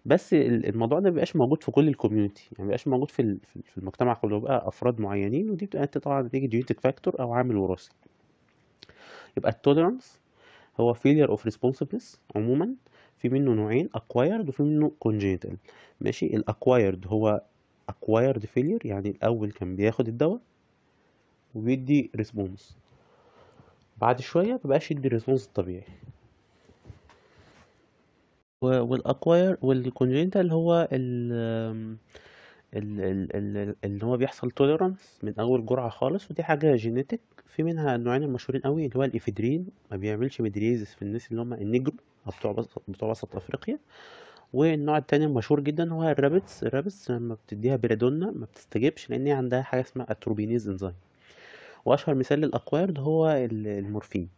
بس الموضوع ده مبيبقاش موجود في كل الكوميونتي يعني مبيبقاش موجود في في المجتمع كله بقى افراد معينين ودي بتبقى طبعا نتيجه جينيتك فاكتور او عامل وراثي يبقى التولرانس هو failure of responsiveness عموما في منه نوعين اكوايرد وفي منه congenital ماشي الاكوايرد هو اكوايرد فيلير يعني الاول كان بياخد الدواء وبيدي ريسبونس بعد شويه مبقاش يدي الريسبونس الطبيعي والاكواير والكونجنتال هو ال اللي هو بيحصل توليرانس من اول جرعه خالص ودي حاجه جينيتك في منها نوعين المشهورين قوي اللي هو الإفيدرين ما بيعملش ميدريزس في الناس اللي هم النجر بتوع بسط بتوع وسط أفريقيا والنوع التاني المشهور جدا هو الرابتس الرابتس لما بتديها بريدونا ما بتستجبش لأن هي عندها حاجة اسمها أتروبينيز إنزايم وأشهر مثال للاكوايرد هو المورفين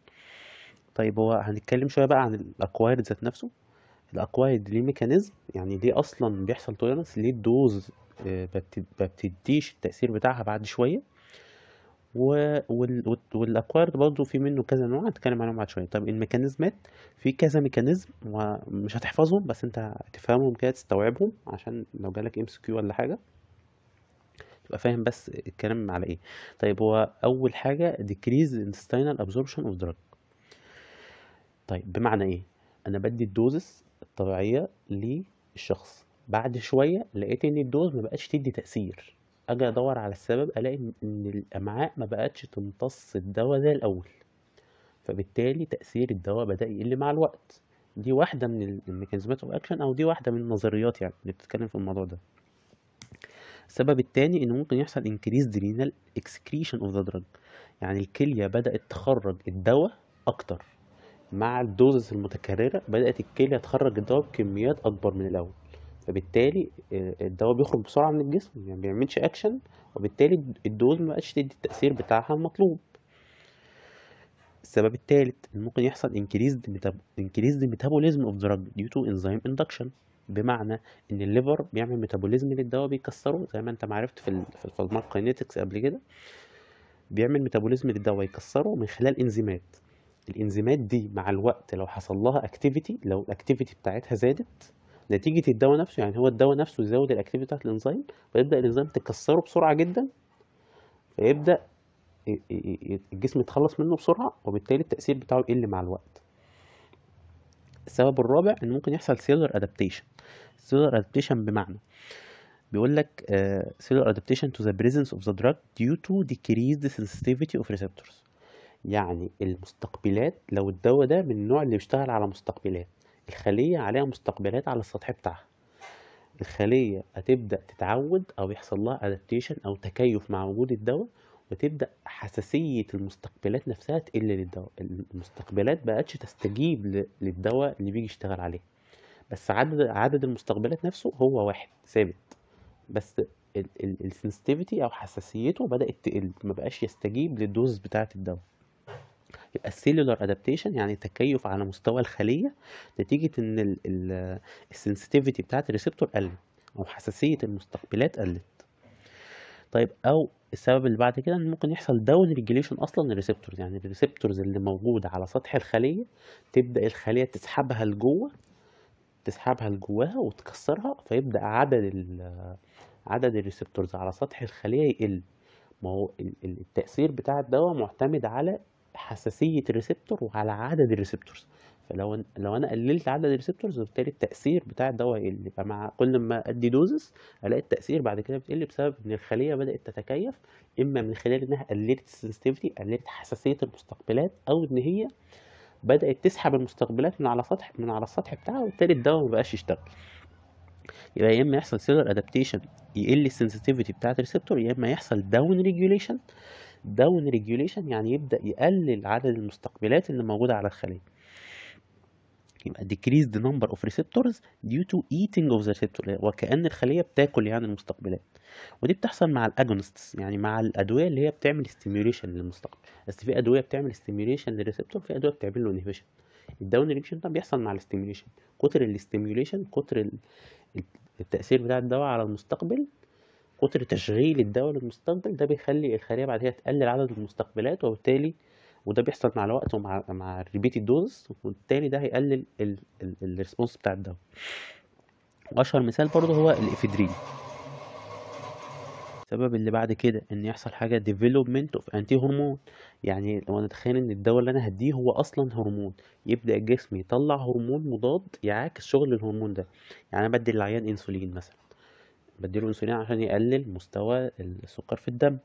طيب هو هنتكلم شوية بقى عن الاكوايرد ذات نفسه الاكوايرد ليه ميكانيزم يعني ليه أصلا بيحصل توليرنس ليه الدوز آه، ما بتديش التأثير بتاعها بعد شوية و... وال... والاكوارد برضو في منه كذا نوع هتكلم عنهم بعد شويه طب الميكانيزمات في كذا ميكانيزم ومش هتحفظهم بس انت تفهمهم كده تستوعبهم عشان لو جالك ام كيو ولا حاجه تبقى فاهم بس الكلام على ايه طيب هو اول حاجه decrease intestinal absorption of drug طيب بمعنى ايه انا بدي الدوزس الطبيعيه للشخص بعد شويه لقيت ان الدوز ما بقاش تدي تاثير اجي ادور على السبب الاقي ان الامعاء ما بقتش تمتص الدواء زي الاول فبالتالي تاثير الدواء بدا يقل مع الوقت دي واحده من الميكانيزمات اوف اكشن او دي واحده من النظريات يعني اللي بتتكلم في الموضوع ده السبب التاني ان ممكن يحصل انكريز درينال excretion of the drug يعني الكلية بدأت تخرج الدواء أكتر مع الدوزز المتكررة بدأت الكلية تخرج الدواء بكميات أكبر من الأول فبالتالي آه، الدواء بيخرج بسرعه من الجسم يعني بيعملش اكشن وبالتالي الدوز مبقاش تدي التاثير بتاعها المطلوب السبب الثالث ممكن يحصل انكريز metab ميتابوليزم اوف دراج drug انزيم اندكشن بمعنى ان الليفر بيعمل ميتابوليزم للدواء بيكسره زي ما انت ما عرفت في في الفارماكينيتكس قبل كده بيعمل ميتابوليزم للدواء يكسره من خلال انزيمات الانزيمات دي مع الوقت لو حصل لها اكتيفيتي لو الاكتيفيتي بتاعتها زادت نتيجه الدواء نفسه يعني هو الدواء نفسه يزود الاكتيفيتي بتاعت الانزيم فيبدا الانزيم تكسره بسرعه جدا فيبدا الجسم يتخلص منه بسرعه وبالتالي التاثير بتاعه يقل مع الوقت السبب الرابع ان ممكن يحصل سيلر ادابتيشن سيلر ادابتيشن بمعنى بيقول لك سيلر ادابتيشن تو ذا بريزنس اوف ذا دراج ديو تو ديكريز سنسيتيفيتي اوف ريسبتورز يعني المستقبلات لو الدواء ده من النوع اللي بيشتغل على مستقبلات الخلية عليها مستقبلات على السطح بتاعها الخلية هتبدأ تتعود أو يحصل لها أدابتيشن أو تكيف مع وجود الدواء وتبدأ حساسية المستقبلات نفسها تقل للدواء المستقبلات بقتش تستجيب للدواء اللي بيجي يشتغل عليه بس عدد عدد المستقبلات نفسه هو واحد ثابت بس السنسيتيفيتي او حساسيته بدات تقل ما بقاش يستجيب للدوز بتاعه الدواء يبقى السيلولار ادابتيشن يعني تكيف على مستوى الخليه نتيجه ان السنسيتيفيتي بتاعه الريسبتور قلت او حساسيه المستقبلات قلت طيب او السبب اللي بعد كده ان ممكن يحصل داون ريجيليشن اصلا للريسبتورز يعني الريسبتورز اللي موجوده على سطح الخليه تبدا الخليه تسحبها لجوه تسحبها لجواها وتكسرها فيبدا عدد عدد الريسبتورز على سطح الخليه يقل ما هو التاثير بتاع الدواء معتمد على حساسيه الريسبتور وعلى عدد الريسبتورز فلو لو انا قللت عدد الريسبتورز وبالتالي التاثير بتاع الدواء يقل فمع كل ما ادي دوزز الاقي التاثير بعد كده بتقل بسبب ان الخليه بدات تتكيف اما من خلال انها قللت السنسيتيفيتي قللت حساسيه المستقبلات او ان هي بدات تسحب المستقبلات من على سطح من على السطح بتاعها وبالتالي الدواء مبقاش يشتغل يبقى يا اما يحصل سيلر ادابتيشن يقل السنسيتيفيتي بتاعت الريسبتور يا اما يحصل داون ريجوليشن داون ريجوليشن يعني يبدا يقلل عدد المستقبلات اللي موجوده على الخليه يبقى decrease the number of receptors due to eating of the receptor وكأن الخلية بتاكل يعني المستقبلات ودي بتحصل مع الأجونستس يعني مع الأدوية اللي هي بتعمل stimulation للمستقبل بس في أدوية بتعمل stimulation للريسبتور في أدوية بتعمل له inhibition الداون ريجيشن ده بيحصل مع الاستيميوليشن كتر الاستيميوليشن كتر التأثير بتاع الدواء على المستقبل كتر تشغيل الدواء للمستقبل ده بيخلي الخليه بعد كده تقلل عدد المستقبلات وبالتالي وده بيحصل مع الوقت ومع مع الريبيتد دوز وبالتالي ده هيقلل الريسبونس بتاع الدواء واشهر مثال برضه هو الافيدرين السبب اللي بعد كده ان يحصل حاجه ديفلوبمنت اوف انتي هرمون يعني لو انا اتخيل ان الدواء اللي انا هديه هو اصلا هرمون يبدا الجسم يطلع هرمون مضاد يعاكس شغل الهرمون ده يعني انا بدي للعيان انسولين مثلا بديله انسولين عشان يقلل مستوى السكر في الدم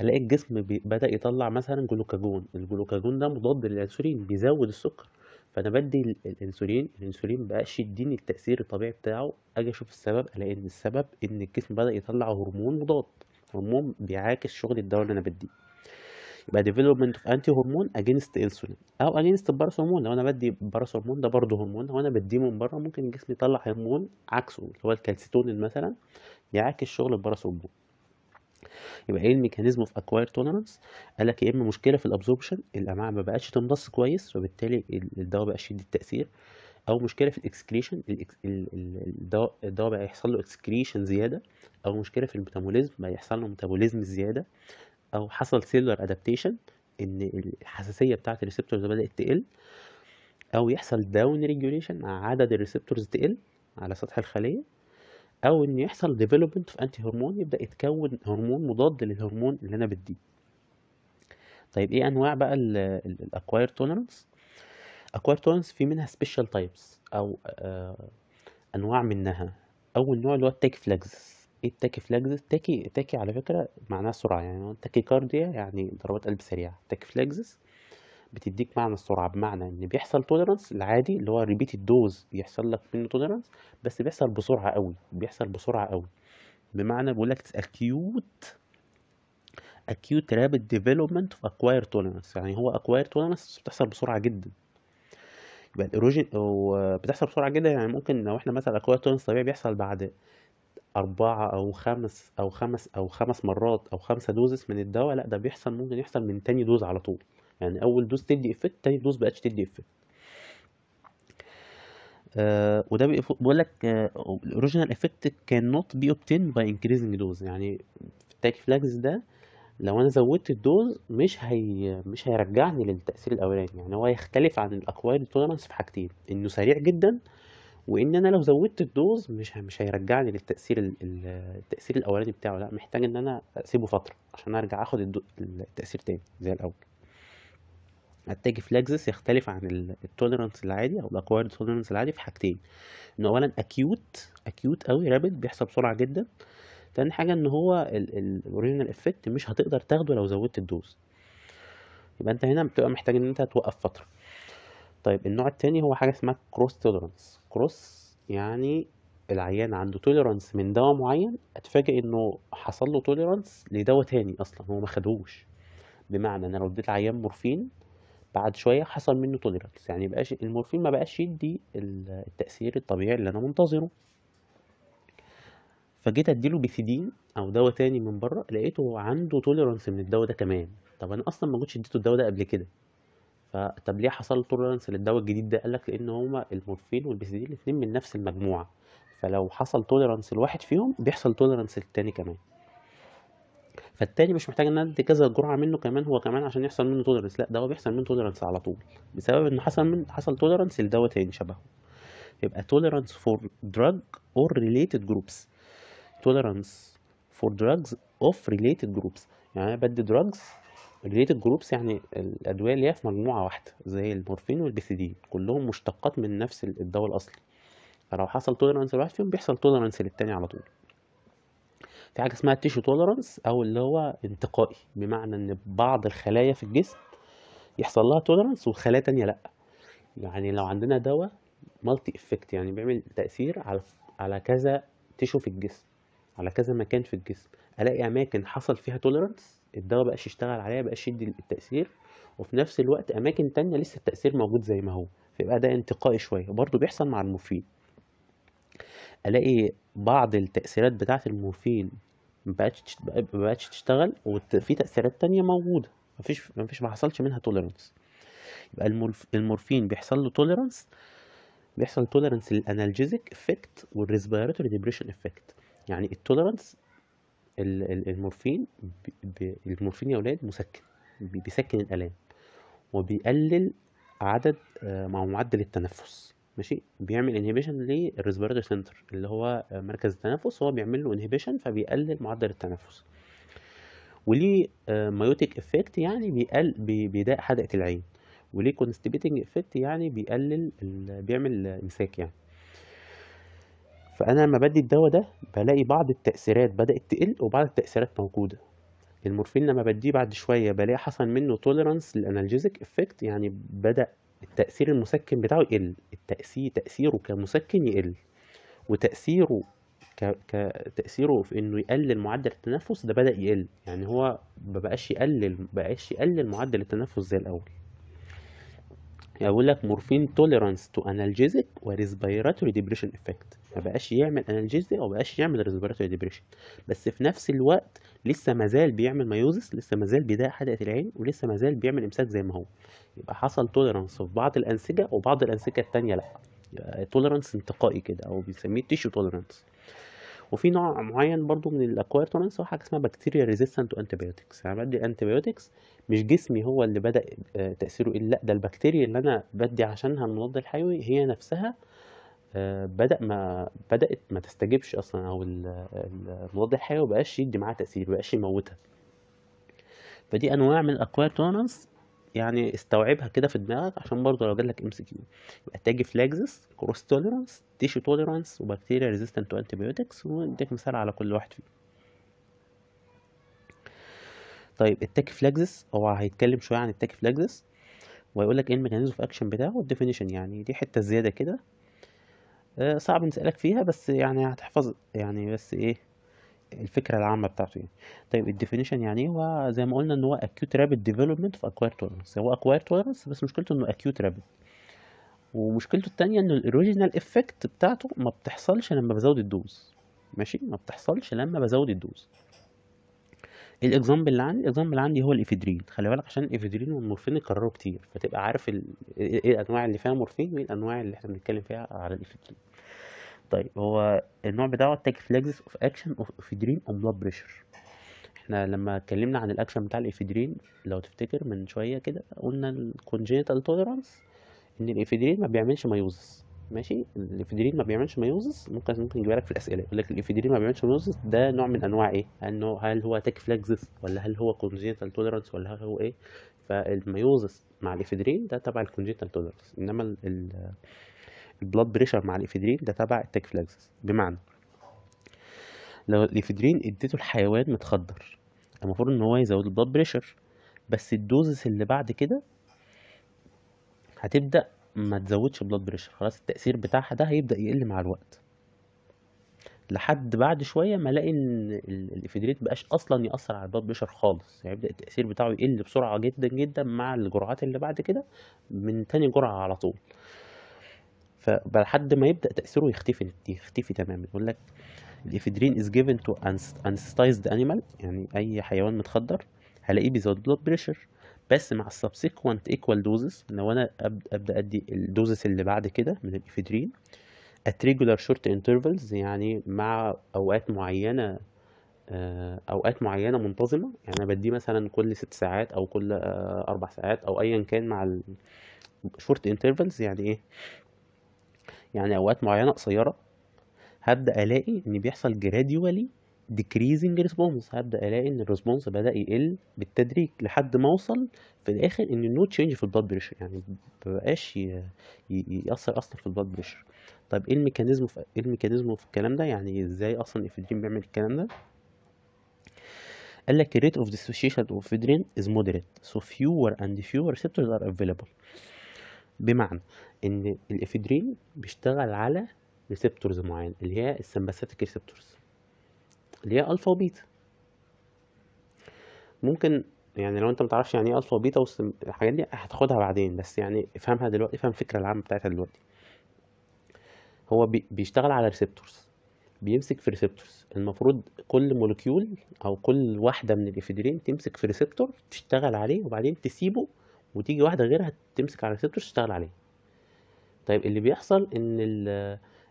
الاقي الجسم بدا يطلع مثلا جلوكاجون الجلوكاجون ده مضاد للانسولين بيزود السكر فانا بدي الانسولين الانسولين مبقاش يديني التاثير الطبيعي بتاعه اجي اشوف السبب الاقي ان السبب ان الجسم بدا يطلع هرمون مضاد هرمون بيعاكس شغل الدواء اللي انا بديه يبقى ديفلوبمنت اوف انتي هرمون اجينست انسولين او اجينست البارس هرمون لو انا بدي بارس هرمون ده برضه هرمون لو انا بديه من بره ممكن الجسم يطلع هرمون عكسه اللي هو الكالسيتونين مثلا يعاكس شغل البارس هرمون يبقى ايه الميكانيزم اوف اكواير توليرانس قال لك يا اما مشكله في الابزوربشن الامعاء ما بقتش تمتص كويس فبالتالي الدواء بقى شديد التاثير او مشكله في الاكسكريشن الدواء الدواء بقى يحصل له اكسكريشن زياده او مشكله في الميتابوليزم بقى يحصل له ميتابوليزم زياده او حصل سيلولار ادابتيشن ان الحساسيه بتاعه الريسبتورز بدات تقل او يحصل داون ريجوليشن عدد الريسبتورز تقل على سطح الخليه او ان يحصل ديفلوبمنت في انتي هرمون يبدا يتكون هرمون مضاد للهرمون اللي انا بديه طيب ايه انواع بقى الاكواير تولرنس اكواير تولرنس في منها سبيشال تايبس او آه انواع منها اول نوع اللي هو التيك فلكسس ايه التاكي فلاجز التاكي تاكي على فكره معناها سرعه يعني تاكي كارديا يعني ضربات قلب سريعه تاكي فلاجز بتديك معنى السرعه بمعنى ان بيحصل تولرانس العادي اللي هو ريبيت الدوز بيحصل لك منه تولرانس بس بيحصل بسرعه قوي بيحصل بسرعه قوي بمعنى بيقول لك اكيوت acute rapid development of acquired tolerance يعني هو acquired tolerance بتحصل بسرعة جدا يبقى الايروجين بتحصل بسرعة جدا يعني ممكن لو احنا مثلا acquired tolerance طبيعي بيحصل بعد أربعة أو خمس أو خمس أو خمس مرات أو خمسة دوزس من الدواء لأ ده بيحصل ممكن يحصل من تاني دوز على طول يعني أول دوز تدي إفكت تاني دوز مبقتش تدي إفكت آه وده بيقول لك الاوريجينال افكت كان نوت بي اوبتين باي انكريزنج دوز يعني التاك فلاكس ده لو انا زودت الدوز مش هي مش هيرجعني للتاثير الاولاني يعني هو هيختلف عن الاكوايرد تولرانس في حاجتين انه سريع جدا وان انا لو زودت الدوز مش مش هيرجعني للتاثير التاثير الاولاني بتاعه لا محتاج ان انا اسيبه فتره عشان ارجع اخد التاثير تاني زي الاول فلاكسس يختلف عن التوليرانس العادي او الاكوايرد توليرانس العادي في حاجتين ان اولا اكيوت اكيوت قوي رابد بيحصل بسرعه جدا تاني حاجه ان هو الاوريجينال افكت مش هتقدر تاخده لو زودت الدوز يبقى انت هنا بتبقى محتاج ان انت توقف فتره طيب النوع التاني هو حاجة اسمها كروس توليرانس كروس يعني العيان عنده توليرانس من دواء معين اتفاجئ انه حصل له توليرانس لدواء تاني اصلا هو ما خدهوش بمعنى انا لو اديت عيان مورفين بعد شويه حصل منه توليرانس يعني بقاش المورفين ما بقاش يدي التاثير الطبيعي اللي انا منتظره فجيت اديله بيثيدين او دواء تاني من بره لقيته عنده توليرانس من الدواء ده كمان طب انا اصلا ما كنتش اديته الدواء ده قبل كده فطب ليه حصل توليرانس للدواء الجديد ده قال لك لان هما المورفين والبيسيدين الاثنين من نفس المجموعه فلو حصل توليرانس لواحد فيهم بيحصل توليرانس للتاني كمان فالتاني مش محتاج ان ادي كذا جرعه منه كمان هو كمان عشان يحصل منه توليرانس لا ده هو بيحصل منه توليرانس على طول بسبب انه حصل من حصل توليرانس لدواء تاني شبهه يبقى تولرانس فور دراج اور ريليتد جروبس تولرانس فور دراجز اوف ريليتد جروبس يعني انا بدي دراجز الريليتد جروبس يعني الادويه اللي هي في مجموعه واحده زي المورفين والبيسيدين كلهم مشتقات من نفس الدواء الاصلي فلو حصل تولرانس لواحد فيهم بيحصل تولرانس للتاني على طول في حاجه اسمها تيشو تولرانس او اللي هو انتقائي بمعنى ان بعض الخلايا في الجسم يحصل لها تولرانس وخلايا تانية لا يعني لو عندنا دواء مالتي افكت يعني بيعمل تاثير على على كذا تيشو في الجسم على كذا مكان في الجسم الاقي اماكن حصل فيها تولرانس الدواء بقاش يشتغل عليها بقاش يدي التأثير وفي نفس الوقت أماكن تانية لسه التأثير موجود زي ما هو فيبقى ده انتقائي شوية برضو بيحصل مع المورفين ألاقي بعض التأثيرات بتاعة المورفين مبقتش تشتغل وفي تأثيرات تانية موجودة مفيش مفيش ما حصلش منها توليرانس يبقى المورفين بيحصل له توليرانس بيحصل توليرانس للانالجيزيك افكت والريسبيراتوري ديبريشن افكت يعني التوليرانس المورفين المورفين يا ولاد مسكن بيسكن الالام وبيقلل عدد آه، مع معدل التنفس ماشي بيعمل انهبيشن للريسبيراتوري سنتر اللي هو آه، مركز التنفس هو بيعمل له انهبيشن فبيقلل معدل التنفس وليه مايوتيك آه، افكت يعني بيقل بيضايق حدقه العين وليه كونستيبيتنج افكت يعني بيقلل بيعمل امساك يعني فانا لما بدي الدواء ده بلاقي بعض التاثيرات بدات تقل وبعض التاثيرات موجوده المورفين لما بديه بعد شويه بلاقي حصل منه توليرانس للانالجيزيك افكت يعني بدا التاثير المسكن بتاعه يقل التاثير تاثيره كمسكن يقل وتاثيره ك... كتاثيره في انه يقلل معدل التنفس ده بدا يقل يعني هو مبقاش يقلل مبقاش يقلل معدل التنفس زي الاول يقول لك مورفين توليرانس تو انالجيزيك وريسبيراتوري ديبريشن افكت ما بقاش يعمل انالجيزيك او بقاش يعمل ريسبيراتوري ديبريشن بس في نفس الوقت لسه مازال بيعمل مايوزس لسه مازال بيضايق حدقه العين ولسه مازال بيعمل امساك زي ما هو يبقى حصل توليرانس في بعض الانسجه وبعض الانسجه الثانيه لا يبقى توليرانس انتقائي كده او بنسميه تيشو توليرانس وفي نوع معين برضو من الاكواير تورنس هو حاجه اسمها بكتيريا ريزيستنت تو انتبيوتكس انا بدي انتبيوتكس مش جسمي هو اللي بدا آه، تاثيره ايه لا ده البكتيريا اللي انا بدي عشانها المضاد الحيوي هي نفسها آه، بدا ما بدات ما تستجبش اصلا او المضاد الحيوي بقاش يدي معاها تاثير بقاش يموتها فدي انواع من الاكواير تورنس يعني استوعبها كده في دماغك عشان برضه لو جالك ام سي كيو يبقى تاجي فلاجزس كروس توليرانس تيشو توليرانس وبكتيريا ريزيستنت تو انتبيوتكس واديك مثال على كل واحد فيهم طيب التاكي فلاجزس هو هيتكلم شويه عن التاكي فلاجزس ويقول لك ايه الميكانيزم اوف اكشن بتاعه والديفينيشن يعني دي حته زياده كده آه، صعب نسألك فيها بس يعني هتحفظ يعني بس ايه الفكره العامه بتاعته يعني طيب الديفينيشن يعني هو زي ما قلنا ان هو acute rapid development في acquired tolerance هو acquired tolerance بس مشكلته انه acute rapid ومشكلته التانية ان الاوريجينال افكت بتاعته ما بتحصلش لما بزود الدوز ماشي ما بتحصلش لما بزود الدوز الاكزامبل اللي عندي الاكزامبل اللي عندي هو الافيدرين خلي بالك عشان الافيدرين والمورفين اتكرروا كتير فتبقى عارف إيه،, ايه الانواع اللي فيها مورفين وايه الانواع اللي احنا بنتكلم فيها على الافيدرين طيب هو النوع بتاعه تكفليكس اوف اكشن اوف افيدرين او بلاد بريشر احنا لما اتكلمنا عن الاكشن بتاع الافيدرين لو تفتكر من شويه كده قلنا الكونجينيتال توليرانس ان الافيدرين ما بيعملش مايوزس ماشي الافيدرين ما بيعملش مايوزس ممكن ممكن يجيبها لك في الاسئله يقول لك الافيدرين ما بيعملش مايوزس ده نوع من انواع ايه انه هل هو تك فلكسس ولا هل هو كونجينيتال توليرانس ولا هل هو ايه فالمايوزس مع الافيدرين ده تبع الكونجينيتال توليرانس انما ال البلاد بريشر مع الإفيدرين ده تبع التكفلاكسس بمعنى لو الإفيدرين اديته الحيوان متخدر المفروض إن هو يزود البلاد بريشر بس الدوزس اللي بعد كده هتبدأ ما تزودش بلاد بريشر خلاص التأثير بتاعها ده هيبدأ يقل مع الوقت لحد بعد شويه ما الاقي ان الافيدريت مبقاش اصلا ياثر على البلاد بريشر خالص يعني يبدا التاثير بتاعه يقل بسرعه جدا جدا مع الجرعات اللي بعد كده من تاني جرعه على طول فلحد ما يبدا تاثيره يختفي يختفي تماما يقول لك الافيدرين از جيفن تو انستايزد انيمال يعني اي حيوان متخدر هلاقيه بيزود بلود بريشر بس مع السبسيكونت ايكوال دوزز لو انا ابدا ادي الدوزز اللي بعد كده من الافيدرين at regular short intervals يعني مع اوقات معينه آه، اوقات معينه منتظمه يعني انا بديه مثلا كل ست ساعات او كل آه، اربع ساعات او ايا كان مع الشورت انترفلز يعني ايه يعني اوقات معينه قصيره هبدا الاقي ان بيحصل جراديوالي decreasing response هبدا الاقي ان الريسبونس بدا يقل بالتدريج لحد ما اوصل في الاخر ان نو تشينج في البلاد بريشر يعني مبقاش ياثر اصلا في البلاد بريشر طيب ايه الميكانيزم في ايه الميكانيزم في الكلام ده يعني ازاي اصلا الافيدرين بيعمل الكلام ده قال لك rate of dissociation of افيدرين is moderate so fewer and fewer receptors are available بمعنى ان الافيدرين بيشتغل على ريسبتورز معين اللي هي السمباثيتك ريسبتورز اللي هي الفا وبيتا ممكن يعني لو انت متعرفش يعني ايه الفا وبيتا والحاجات دي هتاخدها بعدين بس يعني افهمها دلوقتي افهم الفكره العامه بتاعتها دلوقتي هو بيشتغل على ريسبتورز بيمسك في ريسبتورز المفروض كل مولكيول او كل واحده من الافيدرين تمسك في ريسبتور تشتغل عليه وبعدين تسيبه وتيجي واحده غيرها تمسك على الريسبتور تشتغل عليه طيب اللي بيحصل ان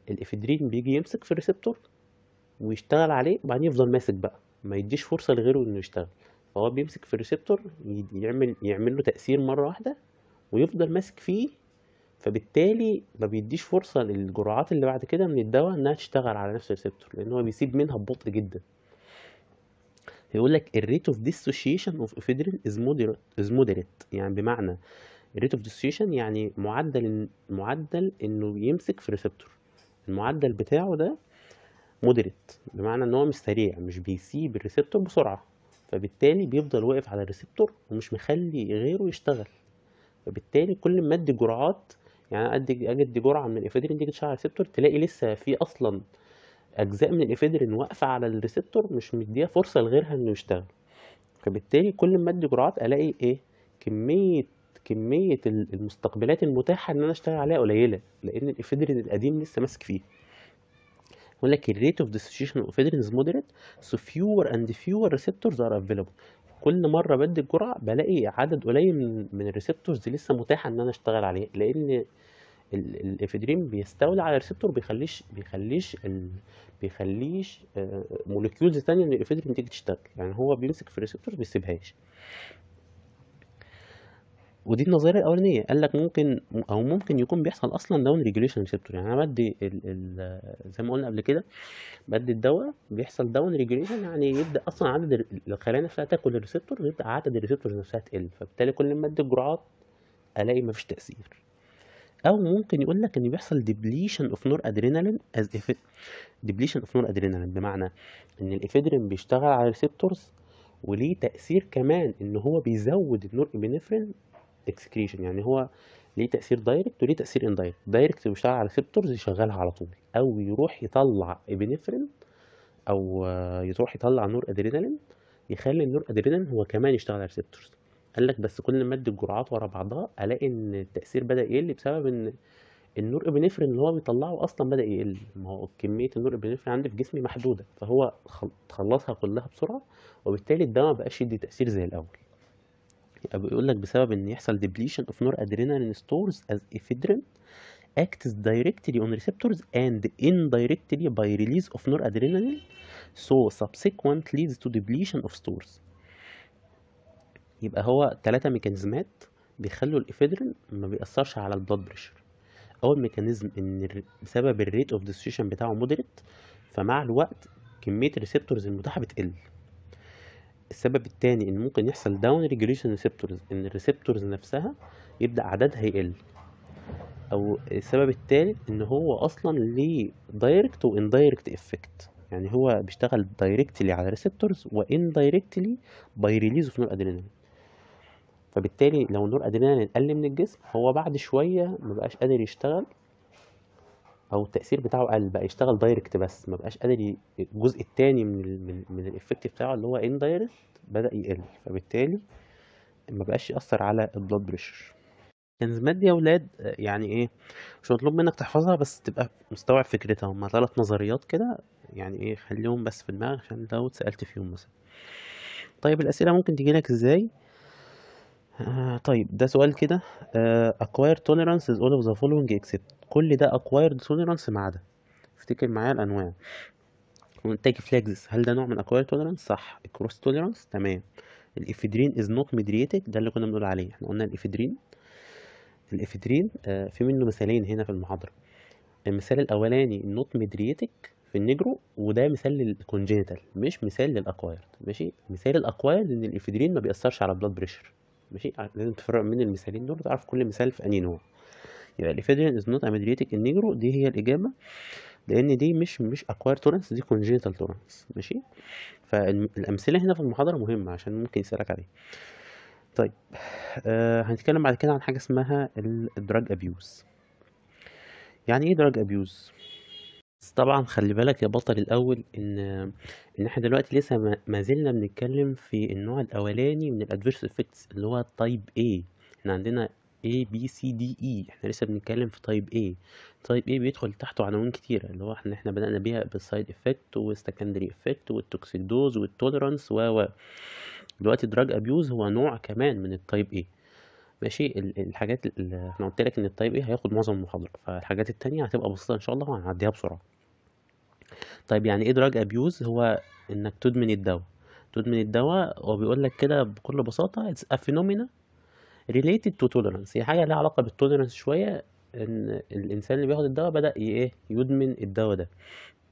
الافيدرين بيجي يمسك في الريسبتور ويشتغل عليه وبعدين يفضل ماسك بقى ما يديش فرصه لغيره انه يشتغل فهو بيمسك في الريسبتور يعمل يعمل له تاثير مره واحده ويفضل ماسك فيه فبالتالي ما بيديش فرصه للجرعات اللي بعد كده من الدواء انها تشتغل على نفس الريسبتور لان هو بيسيب منها ببطء جدا فيقول لك الريت اوف ديسوشيشن اوف افيدرين از مودريت از مودريت يعني بمعنى الريت اوف ديسوشيشن يعني معدل معدل انه يمسك في ريسبتور المعدل بتاعه ده مودريت بمعنى ان هو مش سريع مش بيسيب الريسبتور بسرعه فبالتالي بيفضل واقف على الريسبتور ومش مخلي غيره يشتغل فبالتالي كل ما ادي جرعات يعني ادي اجي ادي جرعه من الافيدرين دي على الريسبتور تلاقي لسه في اصلا اجزاء من الافيدرين واقفه على الريسبتور مش مديها فرصه لغيرها انه يشتغل فبالتالي كل ما ادي جرعات الاقي ايه كميه كميه المستقبلات المتاحه ان انا اشتغل عليها قليله لان الافيدرين القديم لسه ماسك فيه يقول لك الريت اوف dissociation اوف افيدرين is moderate so فيور and fewer receptors are كل مره بدي الجرعه بلاقي عدد قليل من الريسبتورز لسه متاحه ان انا اشتغل عليها لان الافيدرين بيستولى على ريسبتور بيخليش بيخليش ال... بيخليش آه، موليكيولز ثانيه من الافيدرين تيجي تشتغل يعني هو بيمسك في الريسبتور بيسيبهاش ودي النظريه الاولانيه قال لك ممكن او ممكن يكون بيحصل اصلا داون ريجوليشن ريسبتور يعني انا بدي ال ال زي ما قلنا قبل كده بدي الدواء بيحصل داون ريجوليشن يعني يبدا اصلا عدد الخلايا نفسها تاكل الريسبتور ويبدا عدد الريسبتورز نفسها تقل فبالتالي كل ما ادي الجرعات الاقي مفيش تاثير او ممكن يقول لك ان بيحصل ديبليشن اوف نور ادرينالين از ديبليشن اوف نور ادرينالين بمعنى ان الافيدرين بيشتغل على ريسبتورز وليه تاثير كمان ان هو بيزود النور ابينفرين اكسكريشن يعني هو ليه تاثير دايركت وليه تاثير اندايركت دايركت بيشتغل على ريسبتورز يشغلها على طول او يروح يطلع ابينفرين او يروح يطلع نور ادرينالين يخلي النور ادرينالين هو كمان يشتغل على ريسبتورز قال لك بس كل ما ادي الجرعات ورا بعضها الاقي ان التاثير بدا يقل بسبب ان النور ابنفرين اللي هو بيطلعه اصلا بدا يقل ما هو كميه النور ابنفرين عندي في جسمي محدوده فهو خلصها كلها بسرعه وبالتالي الدواء ما بقاش يدي تاثير زي الاول يبقى بيقول لك بسبب ان يحصل ديبليشن اوف نور ادرينالين ستورز از افيدرين acts directly on receptors and indirectly by release of noradrenaline so subsequent leads to depletion of stores يبقى هو ثلاثة ميكانيزمات بيخلوا الإفيدرين ما بيأثرش على البلاد بريشر أول ميكانيزم إن بسبب الريت أوف ديسوشيشن بتاعه مودريت فمع الوقت كمية الريسبتورز المتاحة بتقل السبب التاني إن ممكن يحصل داون ريجوليشن ريسبتورز إن الريسبتورز نفسها يبدأ عددها يقل أو السبب التالت إن هو أصلا ليه دايركت وإندايركت إفكت يعني هو بيشتغل دايركتلي على ريسبتورز واندايركتلي باي ريليز اوف نور ادرينالين فبالتالي لو نور ادرينالين قل من الجسم هو بعد شويه مبقاش قادر يشتغل او التاثير بتاعه قل بقى يشتغل دايركت بس مبقاش قادر الجزء الثاني من الـ من, من الافكت بتاعه اللي هو اندايركت بدا يقل فبالتالي مبقاش ياثر على البلاد بريشر الانزيمات دي يا ولاد يعني ايه مش مطلوب منك تحفظها بس تبقى مستوعب فكرتها هما ثلاث نظريات كده يعني ايه خليهم بس في دماغك عشان لو اتسالت فيهم مثلا طيب الاسئله ممكن تجيلك ازاي آه، طيب ده سؤال كده اكواير آه، tolerance از اول اوف ذا فولوينج اكسبت كل ده اكواير tolerance ما عدا افتكر معايا الانواع وانتاج فلاجز هل ده نوع من اكواير tolerance صح الكروس tolerance تمام الافيدرين از نوت ميدريتد ده اللي كنا بنقول عليه احنا قلنا الافيدرين الافيدرين آه في منه مثالين هنا في المحاضره المثال الاولاني النوت ميدريتك في النيجرو وده مثال للكونجنتال مش مثال للاكوايرد ماشي مثال الاكوايرد ان الافيدرين ما بيأثرش على بلاد بريشر ماشي لازم تفرق من المثالين دول تعرف كل مثال في انهي نوع يبقى الافيدرين از نوت اميدريتك النيجرو دي هي الاجابه لان دي مش مش اكواير تورنس دي كونجينيتال تورنس ماشي فالامثله هنا في المحاضره مهمه عشان ممكن يسالك عليها طيب آه هنتكلم بعد كده عن حاجه اسمها الدراج ابيوز يعني ايه دراج ابيوز بس طبعا خلي بالك يا بطل الأول إن إن إحنا دلوقتي لسه ما زلنا بنتكلم في النوع الأولاني من الأدفيرس إفكتس اللي هو تايب A إحنا عندنا A B C D E إحنا لسه بنتكلم في تايب A تايب A بيدخل تحته عناوين كتيرة اللي هو إحنا إحنا بدأنا بيها بالسايد إفكت والسكندري إفكت والتوكسيك دوز والتوليرانس و و دلوقتي دراج أبيوز هو نوع كمان من التايب A ماشي الحاجات اللي انا قلت لك ان التايب ايه هياخد معظم المحاضره فالحاجات التانية هتبقى بسيطه ان شاء الله وهنعديها بسرعه طيب يعني ايه دراج ابيوز هو انك تدمن الدواء تدمن الدواء هو بيقول لك كده بكل بساطه اتس ا phenomena related to tolerance هي حاجه لها علاقه بالتولرانس شويه ان الانسان اللي بياخد الدواء بدا ايه يدمن الدواء ده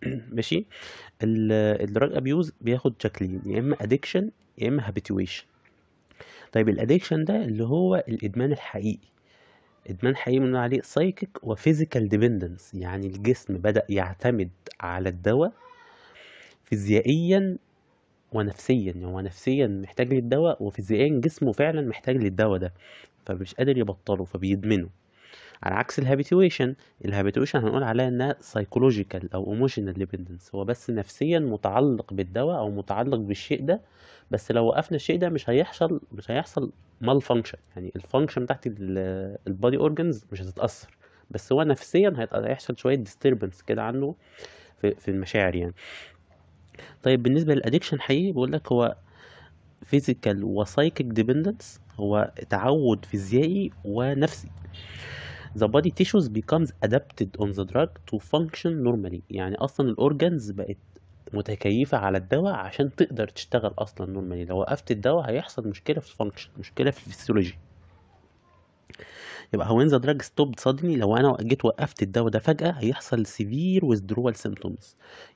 ماشي الدراج ابيوز بياخد شكلين يا اما ادكشن يا اما هابيتويشن طيب الادكشن ده اللي هو الادمان الحقيقي ادمان حقيقي بنقول عليه سايكيك وفيزيكال ديبندنس يعني الجسم بدا يعتمد على الدواء فيزيائيا ونفسيا يعني هو نفسيا محتاج للدواء وفيزيائيا جسمه فعلا محتاج للدواء ده فمش قادر يبطله فبيدمنه على عكس الهابيتويشن الهابيتويشن هنقول عليها انها سايكولوجيكال او ايموشنال ديبندنس هو بس نفسيا متعلق بالدواء او متعلق بالشيء ده بس لو وقفنا الشيء ده مش هيحصل مش هيحصل مال فانكشن يعني الفانكشن بتاعت البادي اورجنز مش هتتاثر بس هو نفسيا هيحصل شويه ديستربنس كده عنه في, في المشاعر يعني طيب بالنسبه للادكشن حقيقي بيقول لك هو فيزيكال وسايكيك ديبندنس هو تعود فيزيائي ونفسي the body tissues becomes adapted on the drug to function normally يعني اصلا الاورجانز بقت متكيفة على الدواء عشان تقدر تشتغل اصلا نورمالي لو وقفت الدواء هيحصل مشكلة في الفانكشن مشكلة في الفسيولوجي يبقى when the drug stopped suddenly لو انا جيت وقفت الدواء ده فجأة هيحصل severe withdrawal symptoms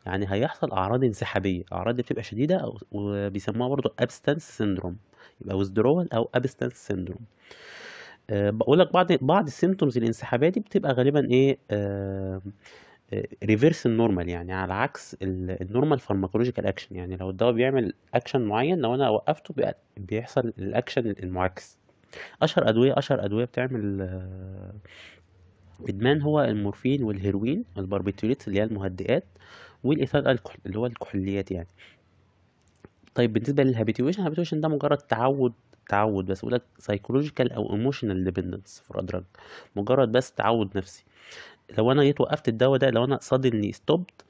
يعني هيحصل اعراض انسحابية اعراض بتبقى شديدة وبيسموها برضو abstinence syndrome يبقى withdrawal او abstinence syndrome آه، بقول لك بعض بعض السيمتومز الانسحابيه دي بتبقى غالبا ايه ريفرس آه، آه، النورمال يعني على عكس النورمال فارماكولوجيكال اكشن يعني لو الدواء بيعمل اكشن معين لو انا وقفته بيحصل الاكشن المعاكس اشهر ادويه اشهر ادويه بتعمل ادمان هو المورفين والهيروين الباربيتوريتس اللي هي المهدئات والايثال الكحول اللي هو الكحوليات يعني طيب بالنسبه للهابيتويشن الهابيتويشن ده مجرد تعود تعود بس بيقول لك سايكولوجيكال او ايموشنال ديبندنس فور ادراج مجرد بس تعود نفسي لو انا جيت وقفت الدواء ده لو انا suddenly stopped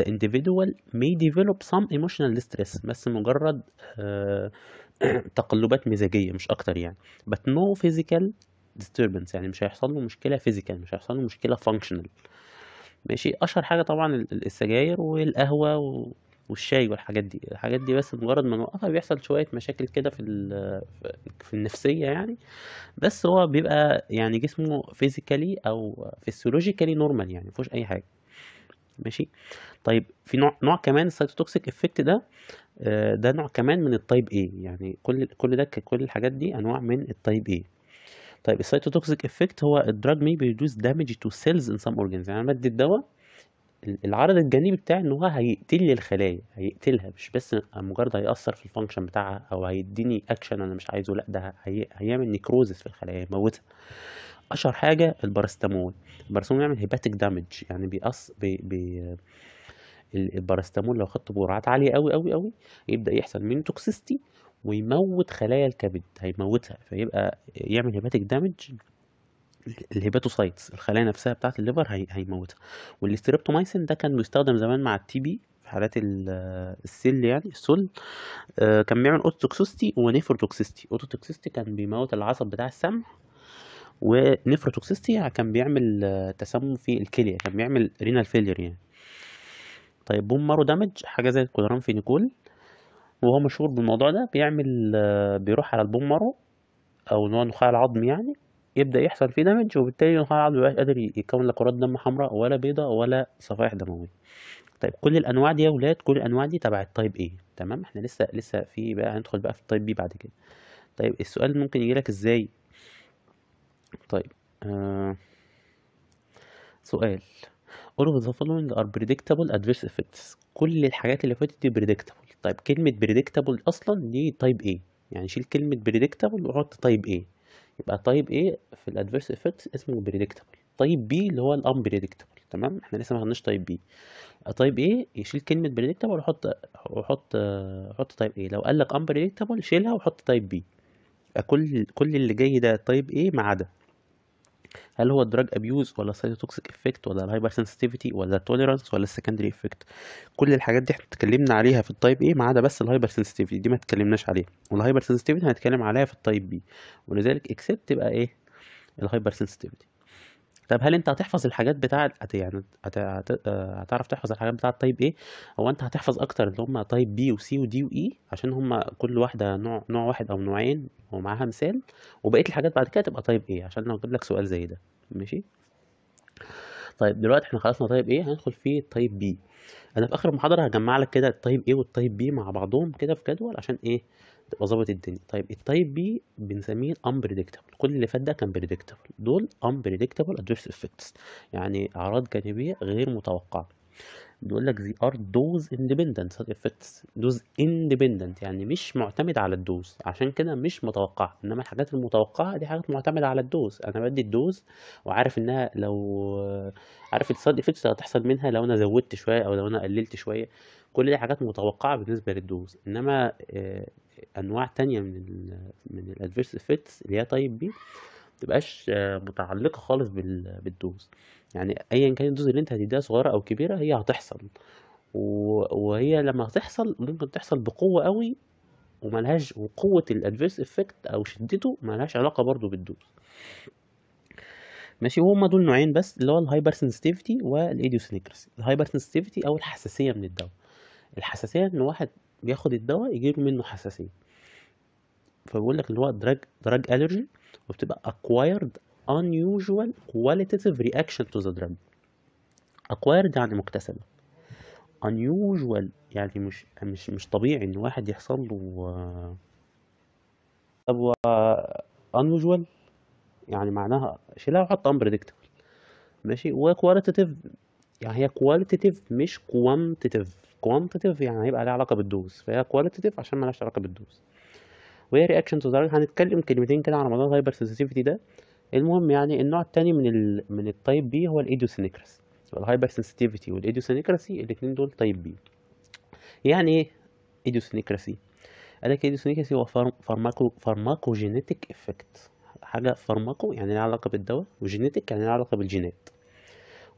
the individual may develop some emotional distress بس مجرد آه، تقلبات مزاجية مش أكتر يعني but no physical disturbance يعني مش هيحصل له مشكلة physical مش هيحصل له مشكلة functional ماشي أشهر حاجة طبعا السجاير والقهوة و... والشاي والحاجات دي الحاجات دي بس مجرد ما نوقفها بيحصل شويه مشاكل كده في في النفسيه يعني بس هو بيبقى يعني جسمه فيزيكالي او فيسيولوجيكالي نورمال يعني مفيهوش اي حاجه ماشي طيب في نوع نوع كمان السيتوتوكسيك افكت ده آه، ده نوع كمان من التايب A يعني كل كل ده كل الحاجات دي انواع من التايب A طيب السيتوتوكسيك افكت هو الدراج مي بيدوس دامج تو سيلز ان سام اورجانز يعني انا بدي الدواء العرض الجانبي بتاعي ان هو هيقتل لي الخلايا هيقتلها مش بس مجرد هيأثر في الفانكشن بتاعها او هيديني اكشن انا مش عايزه لا ده هي... هيعمل نيكروزس في الخلايا يموتها اشهر حاجه البارستامول البارستامول بيعمل هيباتيك دامج يعني بيقص بي... بي... البارستامول لو خدته بجرعات عاليه قوي قوي قوي يبدا يحصل منه توكسيستي ويموت خلايا الكبد هيموتها فيبقى يعمل هيباتيك دامج الهيباتوسايتس الخلايا نفسها بتاعه الليفر هي... هيموتها والاستريبتومايسين ده كان بيستخدم زمان مع التي بي في حالات السل يعني السل آه كان بيعمل اوتوتوكسيستي ونيفروتوكسيستي اوتوتوكسيستي كان بيموت العصب بتاع السمع ونيفروتوكسيستي كان بيعمل آه، تسمم في الكليه كان بيعمل رينال فيلير يعني طيب بون مارو دامج حاجه زي الكولران في نيكول وهو مشهور بالموضوع ده بيعمل آه، بيروح على البون مارو او نوع نخاع العظم يعني يبدا يحصل فيه دامج وبالتالي نخاع العظم مبيبقاش قادر يكون لا كرات دم حمراء ولا بيضاء ولا صفائح دمويه طيب كل الانواع دي يا ولاد كل الانواع دي تبع التايب ايه تمام احنا لسه لسه في بقى هندخل بقى في التايب بي بعد كده طيب السؤال ممكن يجيلك ازاي طيب آه سؤال all of the following are predictable adverse effects كل الحاجات اللي فاتت دي predictable طيب كلمة predictable أصلا دي type A يعني شيل كلمة predictable وحط type A يبقى طيب ايه في الادفيرس افكتس اسمه بريدكتبل طيب بي اللي هو الامبريدكتبل تمام احنا لسه ما خدناش طيب بي طيب ايه يشيل كلمه بريدكتبل ويحط وحط حط طيب ايه لو قال لك امبريدكتبل شيلها وحط طيب بي كل كل اللي جاي ده طيب ايه ما عدا هل هو الدراج ابيوز ولا السايتوتوكسيك افكت ولا الهايبر سنسيتيفيتي ولا التوليرانس ولا السكندري افكت كل الحاجات دي احنا اتكلمنا عليها في التايب ايه ما عدا بس الهايبر سنسيتيفيتي دي ما اتكلمناش عليها والهايبر سنسيتيفيتي هنتكلم عليها في التايب بي ولذلك اكسبت بقى ايه الهايبر سنسيتيفيتي طب هل انت هتحفظ الحاجات بتاع يعني هتعرف تحفظ الحاجات بتاعت تايب ايه هو انت هتحفظ اكتر اللي هم تايب بي وسي ودي واي e عشان هم كل واحده نوع نوع واحد او نوعين ومعاها مثال وبقيه الحاجات بعد كده تبقى تايب ايه عشان لو اجيب لك سؤال زي ده ماشي طيب دلوقتي احنا خلصنا تايب ايه هندخل في تايب بي انا في اخر المحاضره هجمع لك كده التايب ايه والتايب بي مع بعضهم كده في جدول عشان ايه تبقى الدنيا طيب التايب بي بنسميه unpredictable كل اللي فات ده كان predictable دول unpredictable adverse effects يعني اعراض جانبيه غير متوقعه بيقول لك they are dose independent side effects dose independent يعني مش معتمد على الدوز عشان كده مش متوقعة انما الحاجات المتوقعة دي حاجات معتمدة على الدوز انا بدي الدوز وعارف انها لو عارف السايد افكتس اللي هتحصل منها لو انا زودت شوية او لو انا قللت شوية كل دي حاجات متوقعة بالنسبة للدوز انما آه، انواع تانية من من الادفيرس افكتس اللي هي تايب بي متبقاش آه، متعلقة خالص بالدوز يعني ايا كان الدوز اللي انت هتديها صغيرة او كبيرة هي هتحصل وهي لما تحصل ممكن تحصل بقوة قوي وملهاش وقوة الادفيرس افكت او شدته ملهاش علاقة برضو بالدوز ماشي وهما دول نوعين بس اللي هو الهايبر سنسيتيفيتي والايديوسينكرسي الهايبر سنسيتيفيتي او الحساسية من الدواء الحساسيه ان واحد بياخد الدواء يجيله منه حساسيه فبيقول لك اللي هو دراج دراج الرجي وبتبقى acquired unusual qualitative reaction to the drug acquired يعني مكتسبة unusual يعني مش مش مش طبيعي ان واحد يحصل له آه، طب و آه، unusual يعني معناها شيلها وحط unpredictable ماشي و qualitative يعني هي qualitative مش quantitative كوانتيتيف يعني هيبقى لها علاقه بالدوز فهي كواليتيف عشان مالهاش علاقه بالدوز وهي رياكشن تو دراج هنتكلم كلمتين كده على موضوع الهايبر سنسيتيفيتي ده المهم يعني النوع التاني من ال... من التايب بي هو الايديوسينكراسي الهايبر سنسيتيفيتي والايديوسينكراسي الاثنين دول تايب بي يعني ايه ايديوسينكراسي قال لك ايديوسينكراسي هو فارماكو فارماكو فارماكوجينيتيك افكت حاجه فارماكو يعني لها علاقه بالدواء وجينيتيك يعني لها علاقه بالجينات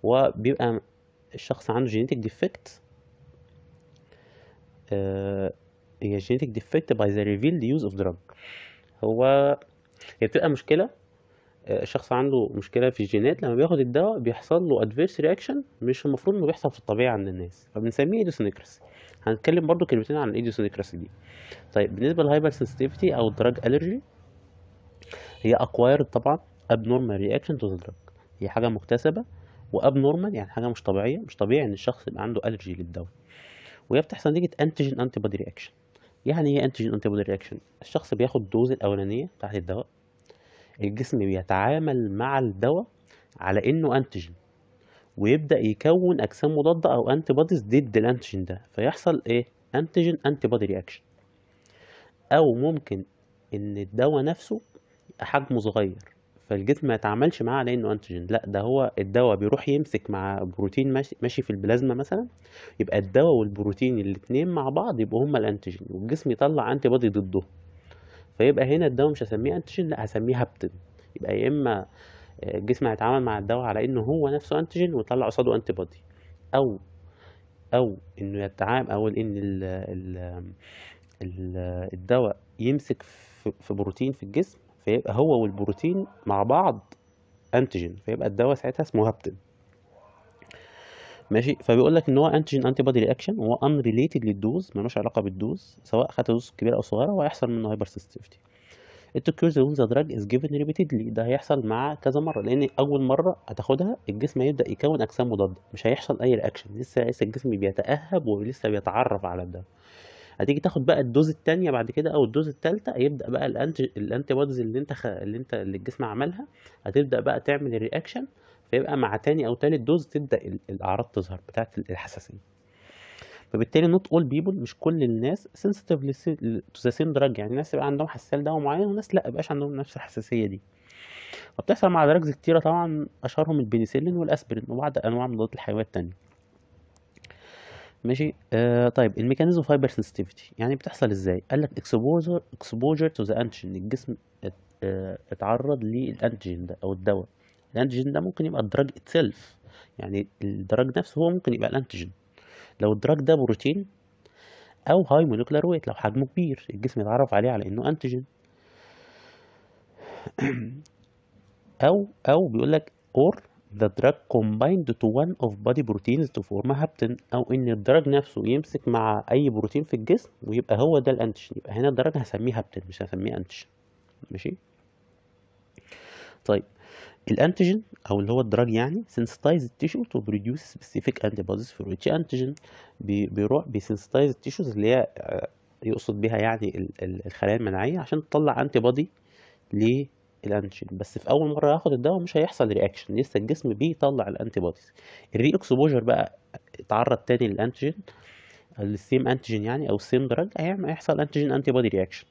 وبيبقى الشخص عنده جينيتيك ديفكت آه، هي جينيتك ديفكت باي ذا ريفيلد يوز اوف دراج هو هي بتبقى مشكلة آه، شخص عنده مشكلة في الجينات لما بياخد الدواء بيحصل له adverse reaction مش المفروض انه بيحصل في الطبيعة عند الناس فبنسميه idiosyncrasy هنتكلم برضو كلمتين عن idiosyncrasy دي طيب بالنسبة للهايبر sensitivity او drug الرجي هي acquired طبعا abnormal reaction to the drug هي حاجة مكتسبة وابنورمال يعني حاجة مش طبيعية مش طبيعي ان الشخص يبقى عنده الرجي للدواء وهي بتحصل نتيجه انتيجين انتي بودي رياكشن يعني ايه انتيجين انتي بودي رياكشن الشخص بياخد الدوز الاولانيه بتاعت الدواء الجسم بيتعامل مع الدواء على انه انتيجين ويبدا يكون اجسام مضاده او انتي بوديز ضد الانتيجين ده فيحصل ايه انتيجين انتي بودي رياكشن او ممكن ان الدواء نفسه حجمه صغير فالجسم ما يتعاملش معاه على انه انتيجين لا ده هو الدواء بيروح يمسك مع بروتين ماشي, ماشي في البلازما مثلا يبقى الدواء والبروتين الاثنين مع بعض يبقوا هما الانتيجين والجسم يطلع انتي بادي ضده فيبقى هنا الدواء مش هسميه انتيجين لا هسميه هابتن يبقى يا اما الجسم آه، هيتعامل مع الدواء على انه هو نفسه انتيجين ويطلع قصاده انتي بادي او او انه يتعامل او ان ال ال الدواء يمسك في بروتين في الجسم فيبقى هو والبروتين مع بعض انتيجين فيبقى الدواء ساعتها اسمه هابتين ماشي فبيقول لك ان هو انتيجين انتي بودي رياكشن هو ان ريليتد للدوز ملوش علاقه بالدوز سواء خدت دوز كبيره او صغيره وهيحصل منه هايبر سنسيتيفيتي التكيورز وين ذا دراج از جيفن ريبيتدلي ده هيحصل مع كذا مره لان اول مره هتاخدها الجسم هيبدا يكون اجسام مضاده مش هيحصل اي رياكشن لسه لسه الجسم بيتاهب ولسه بيتعرف على الدواء هتيجي تاخد بقى الدوز التانية بعد كده او الدوز التالتة يبدا بقى الانت الانتي بودز اللي انت خ... اللي انت اللي الجسم عملها هتبدا بقى تعمل الرياكشن فيبقى مع تاني او تالت دوز تبدا الاعراض تظهر بتاعه الحساسيه فبالتالي نوت اول بيبل مش كل الناس سنسيتيف تو ذا سيم دراج يعني ناس يبقى عندهم حساسيه لدواء معين وناس لا يبقاش عندهم نفس الحساسيه دي وبتحصل مع دراجز كتيره طبعا اشهرهم البنسلين والاسبرين وبعض انواع مضادات الحيوية التانية ماشي آه طيب الميكانيزم فايبر سنسيتيفيتي يعني بتحصل ازاي قال لك اكسبوجر اكسبوجر تو ذا انتيجين الجسم آه، اتعرض للانتيجين ده او الدواء الانتيجين ده ممكن يبقى الدراج اتسلف يعني الدراج نفسه هو ممكن يبقى الانتيجين لو الدراج ده بروتين او هاي موليكولار ويت لو حجمه كبير الجسم يتعرف عليه على انه انتيجين او او بيقول لك اور The drug combined to one of body proteins to form a haptin أو إن الدرج نفسه يمسك مع أي بروتين في الجسم ويبقى هو ده الأنتيجين يبقى هنا الدرج هسميه هابتن مش هسميه أنتيجين ماشي طيب الانتيجين او اللي هو الدرج يعني سنسيتايز التيشو تو بروديوس سبيسيفيك انتي بوديز فور ويتش انتيجين بيروح بيسنسيتايز tissues اللي هي آه، يقصد بيها يعني الخلايا المناعيه عشان تطلع انتي بودي الانتيجين بس في اول مره ياخد الدواء مش هيحصل رياكشن لسه الجسم بيطلع الانتي بوديز الري اكسبوجر بقى اتعرض تاني للانتيجين السيم انتيجين يعني او السيم دراج هيحصل انتيجين انتي بودي رياكشن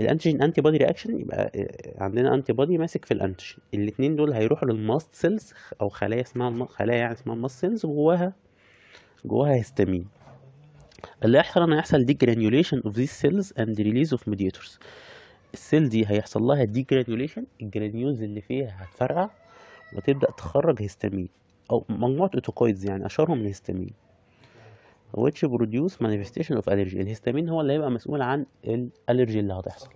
الانتيجين انتي بودي رياكشن يبقى آه، عندنا انتي بودي ماسك في الانتيجين الاثنين دول هيروحوا للماست سيلز او خلايا اسمها خلايا يعني اسمها ماست سيلز جواها جواها هيستامين اللي هيحصل ان هيحصل جرانيوليشن اوف ذيس سيلز اند ريليز اوف ميديتورز السيل دي هيحصل لها دي جراديوليشن الجرانيولز اللي فيها هتفرقع وتبدا تخرج هيستامين او مجموعه اوتوكويدز يعني اشهرهم الهيستامين which produce manifestation of allergy الهيستامين هو اللي هيبقى مسؤول عن الالرجي اللي هتحصل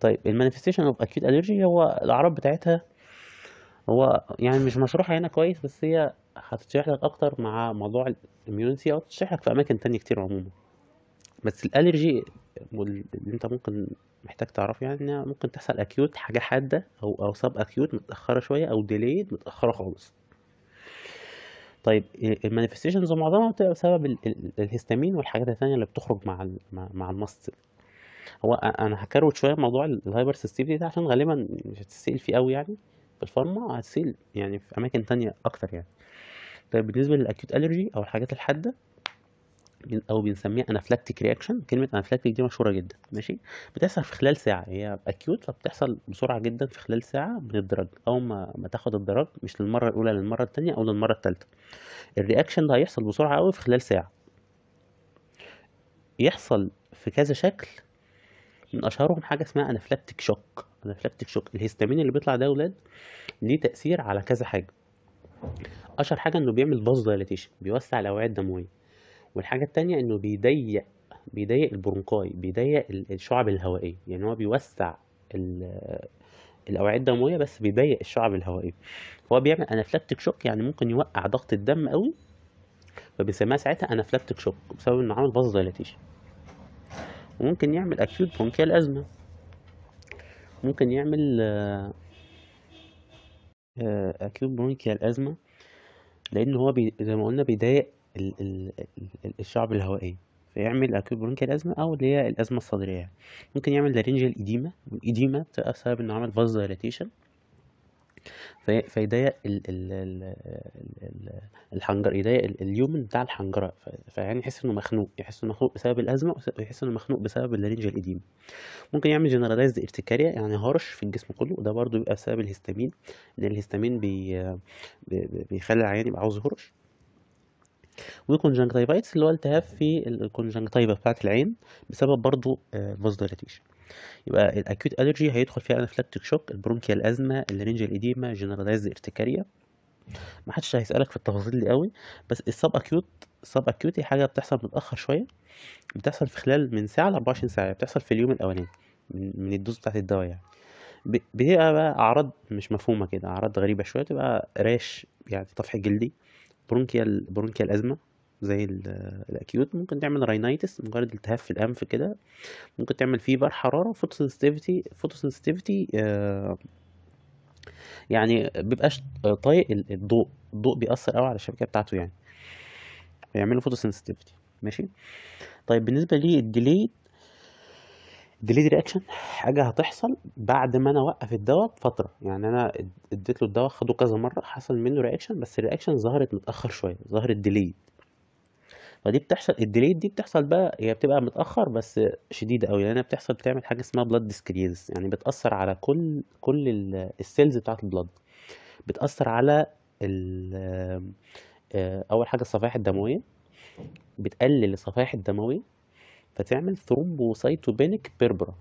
طيب المانيفستيشن اوف اكيوت الرجي هو الاعراض بتاعتها هو يعني مش مشروحه هنا كويس بس هي هتشرح لك اكتر مع موضوع الاميونيتي او تشرح لك في اماكن تانية كتير عموما بس الالرجي واللي انت ممكن محتاج تعرفه يعني انها ممكن تحصل اكيوت حاجه حاده او او سب اكيوت متاخره شويه او ديليد متاخره خالص طيب المانيفستيشنز معظمها بتبقى بسبب الهستامين والحاجات التانية اللي بتخرج مع مع المصل هو انا هكروت شويه موضوع الهايبر سيستيفيتي ده عشان غالبا مش هتسال فيه قوي يعني في الفارما هتسال يعني في اماكن تانية اكتر يعني طيب بالنسبه للاكيوت الرجي او الحاجات الحاده او بنسميها انافلاكتيك رياكشن كلمه انافلاكتيك دي مشهوره جدا ماشي بتحصل في خلال ساعه هي اكيوت فبتحصل بسرعه جدا في خلال ساعه من الدرج او ما, ما تاخد الدرج مش للمره الاولى للمره الثانيه او للمره الثالثه الرياكشن ده هيحصل بسرعه قوي في خلال ساعه يحصل في كذا شكل من اشهرهم حاجه اسمها انافلاكتيك شوك انافلاكتيك شوك الهستامين اللي بيطلع ده يا اولاد ليه تاثير على كذا حاجه اشهر حاجه انه بيعمل باز دايليتيشن بيوسع الاوعيه الدمويه والحاجه التانية انه بيضيق بيضيق البرونكاي بيضيق الشعب الهوائيه يعني هو بيوسع الاوعيه الدمويه بس بيضيق الشعب الهوائيه هو بيعمل انافلاكتيك شوك يعني ممكن يوقع ضغط الدم قوي فبيسميها ساعتها انافلاكتيك شوك بسبب انه عامل باز دايلاتيشن وممكن يعمل اكيوت برونكيال ازمه ممكن يعمل اكيوت برونكيال ازمه لان هو بي زي ما قلنا بيضايق الشعب الهوائية فيعمل اكيوت برونكيال ازمه او اللي هي الازمه الصدريه يعني. ممكن يعمل لارينجيال ايديما الايديما بتبقى بسبب انه عمل فازا دايلاتيشن فيضيق ال ال ال ال يضيق اليومن بتاع الحنجره فيعني يحس انه مخنوق يحس انه مخنوق بسبب الازمه ويحس انه مخنوق بسبب اللارنج القديم ممكن يعمل جنراليزد ارتكاريا يعني هرش في الجسم كله وده برضه بيبقى بسبب الهستامين لان الهستامين بي بيخلي العيان يبقى عاوز هرش والكونجنكتيفايتس اللي هو التهاب في الكونجنكتيفا بتاعت العين بسبب برضه آه، فوز يبقى الاكيوت الرجي هيدخل فيها انافلاكتيك شوك البرونكيا الازمة الرينجال ايديما جنراليز ارتكاريا محدش هيسالك في التفاصيل دي قوي بس السب اكيوت السب اكيوت هي حاجه بتحصل متاخر شويه بتحصل في خلال من ساعه ل 24 ساعه يعني بتحصل في اليوم الاولاني من الدوز بتاعت الدواء يعني بتبقى بقى اعراض مش مفهومه كده اعراض غريبه شويه تبقى راش يعني طفح جلدي برونكيال برونكيال ازمه زي الاكيوت ممكن تعمل راينايتس مجرد التهاب في الانف كده ممكن تعمل فيبر حراره فوتوسنسيتيفيتي فوتوسنسيتيفيتي آه يعني بيبقاش طايق الضوء الضوء بيأثر قوي على الشبكه بتاعته يعني بيعملوا فوتوسنسيتيفيتي ماشي طيب بالنسبه للديلي ديليد رياكشن حاجه هتحصل بعد ما انا اوقف الدواء بفتره يعني انا اديت له الدواء خده كذا مره حصل منه رياكشن بس الرياكشن ظهرت متاخر شويه ظهرت ديليد فدي بتحصل الديليد دي بتحصل بقى هي بتبقى متاخر بس شديده قوي لانها يعني بتحصل بتعمل حاجه اسمها بلاد ديسكريز يعني بتاثر على كل كل السيلز بتاعه البلاد بتاثر على آه، اول حاجه الصفائح الدمويه بتقلل الصفائح الدمويه فتعمل ثرومبوسيتوبينيك بيربرا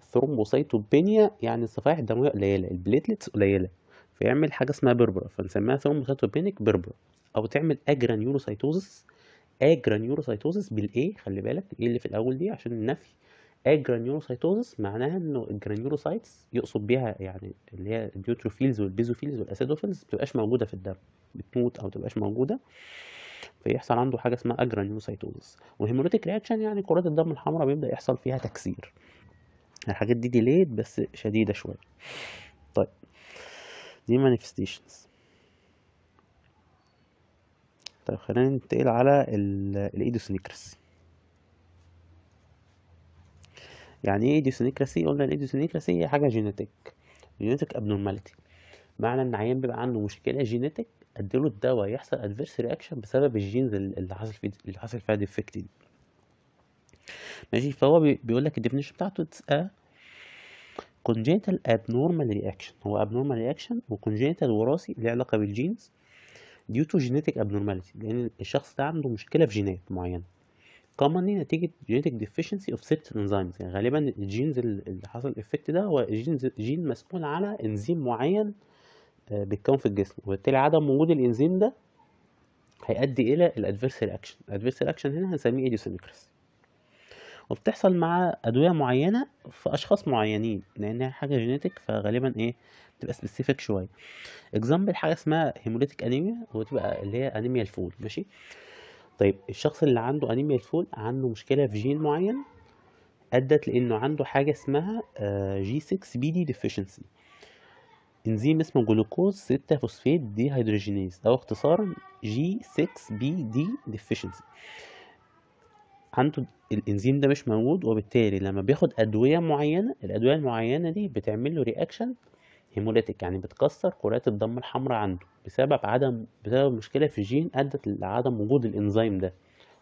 الثرومبوسيتوبينيا يعني الصفائح الدمويه قليله البليتلتس قليله فيعمل حاجه اسمها بيربرا فنسميها ثرومبوسيتوبينيك بيربرا او تعمل اجرانيوروسايتوزس اجرانيوروسايتوزس بالايه خلي بالك الايه اللي في الاول دي عشان النفي اجرانيوروسايتوزس معناها انه الجرانيوروسايتس يقصد بيها يعني اللي هي النيوتروفيلز والبيزوفيلز والاسيدوفيلز ما بتبقاش موجوده في الدم بتموت او ما بتبقاش موجوده فيحصل عنده حاجه اسمها اجرانيوسايتوزس والهيموليتيك رياكشن يعني كرات الدم الحمراء بيبدا يحصل فيها تكسير الحاجات دي ديليت بس شديده شويه طيب دي مانيفستيشنز طيب خلينا ننتقل على الايدوسينكراسي يعني ايه ايديوسينكراسي قلنا الايديوسينكراسي هي حاجه جينيتك جينيتك ابنورماليتي معنى ان عيان بيبقى عنده مشكله جينيتك اديله الدواء يحصل ادفيرس رياكشن بسبب الجينز اللي حصل اللي حصل فيها ديفكت دي ماشي فهو بيقول لك الديفينيشن بتاعته اتس ا congenital abnormal reaction هو abnormal reaction congenital وراثي له علاقة بالجينز due to genetic abnormality لأن الشخص ده عنده مشكلة في جينات معينة commonly نتيجة genetic deficiency of certain enzymes يعني غالبا الجينز اللي حصل الإفكت ده هو جين مسؤول على إنزيم معين بتكون في الجسم وبالتالي عدم وجود الانزيم ده هيؤدي الى الادفيرسال اكشن الادفيرسال اكشن هنا هنسميه ايديوسينكراسي وبتحصل مع ادويه معينه في اشخاص معينين لانها حاجه جينيتك فغالبا ايه بتبقى سبيسيفيك شويه اكزامبل حاجه اسمها هيموليتيك انيميا وتبقى اللي هي انيميا الفول ماشي طيب الشخص اللي عنده انيميا الفول عنده مشكله في جين معين ادت لانه عنده حاجه اسمها جي 6 بي دي ديفيشنسي إنزيم اسمه جلوكوز 6 فوسفيت دي هيدروجينيز أو اختصارا جي 6 بي دي ديفيشنسي عنده الإنزيم ده مش موجود وبالتالي لما بياخد أدوية معينة الأدوية المعينة دي بتعمل له رياكشن هيموليتيك يعني بتكسر كرات الدم الحمراء عنده بسبب عدم بسبب مشكلة في الجين أدت لعدم وجود الإنزيم ده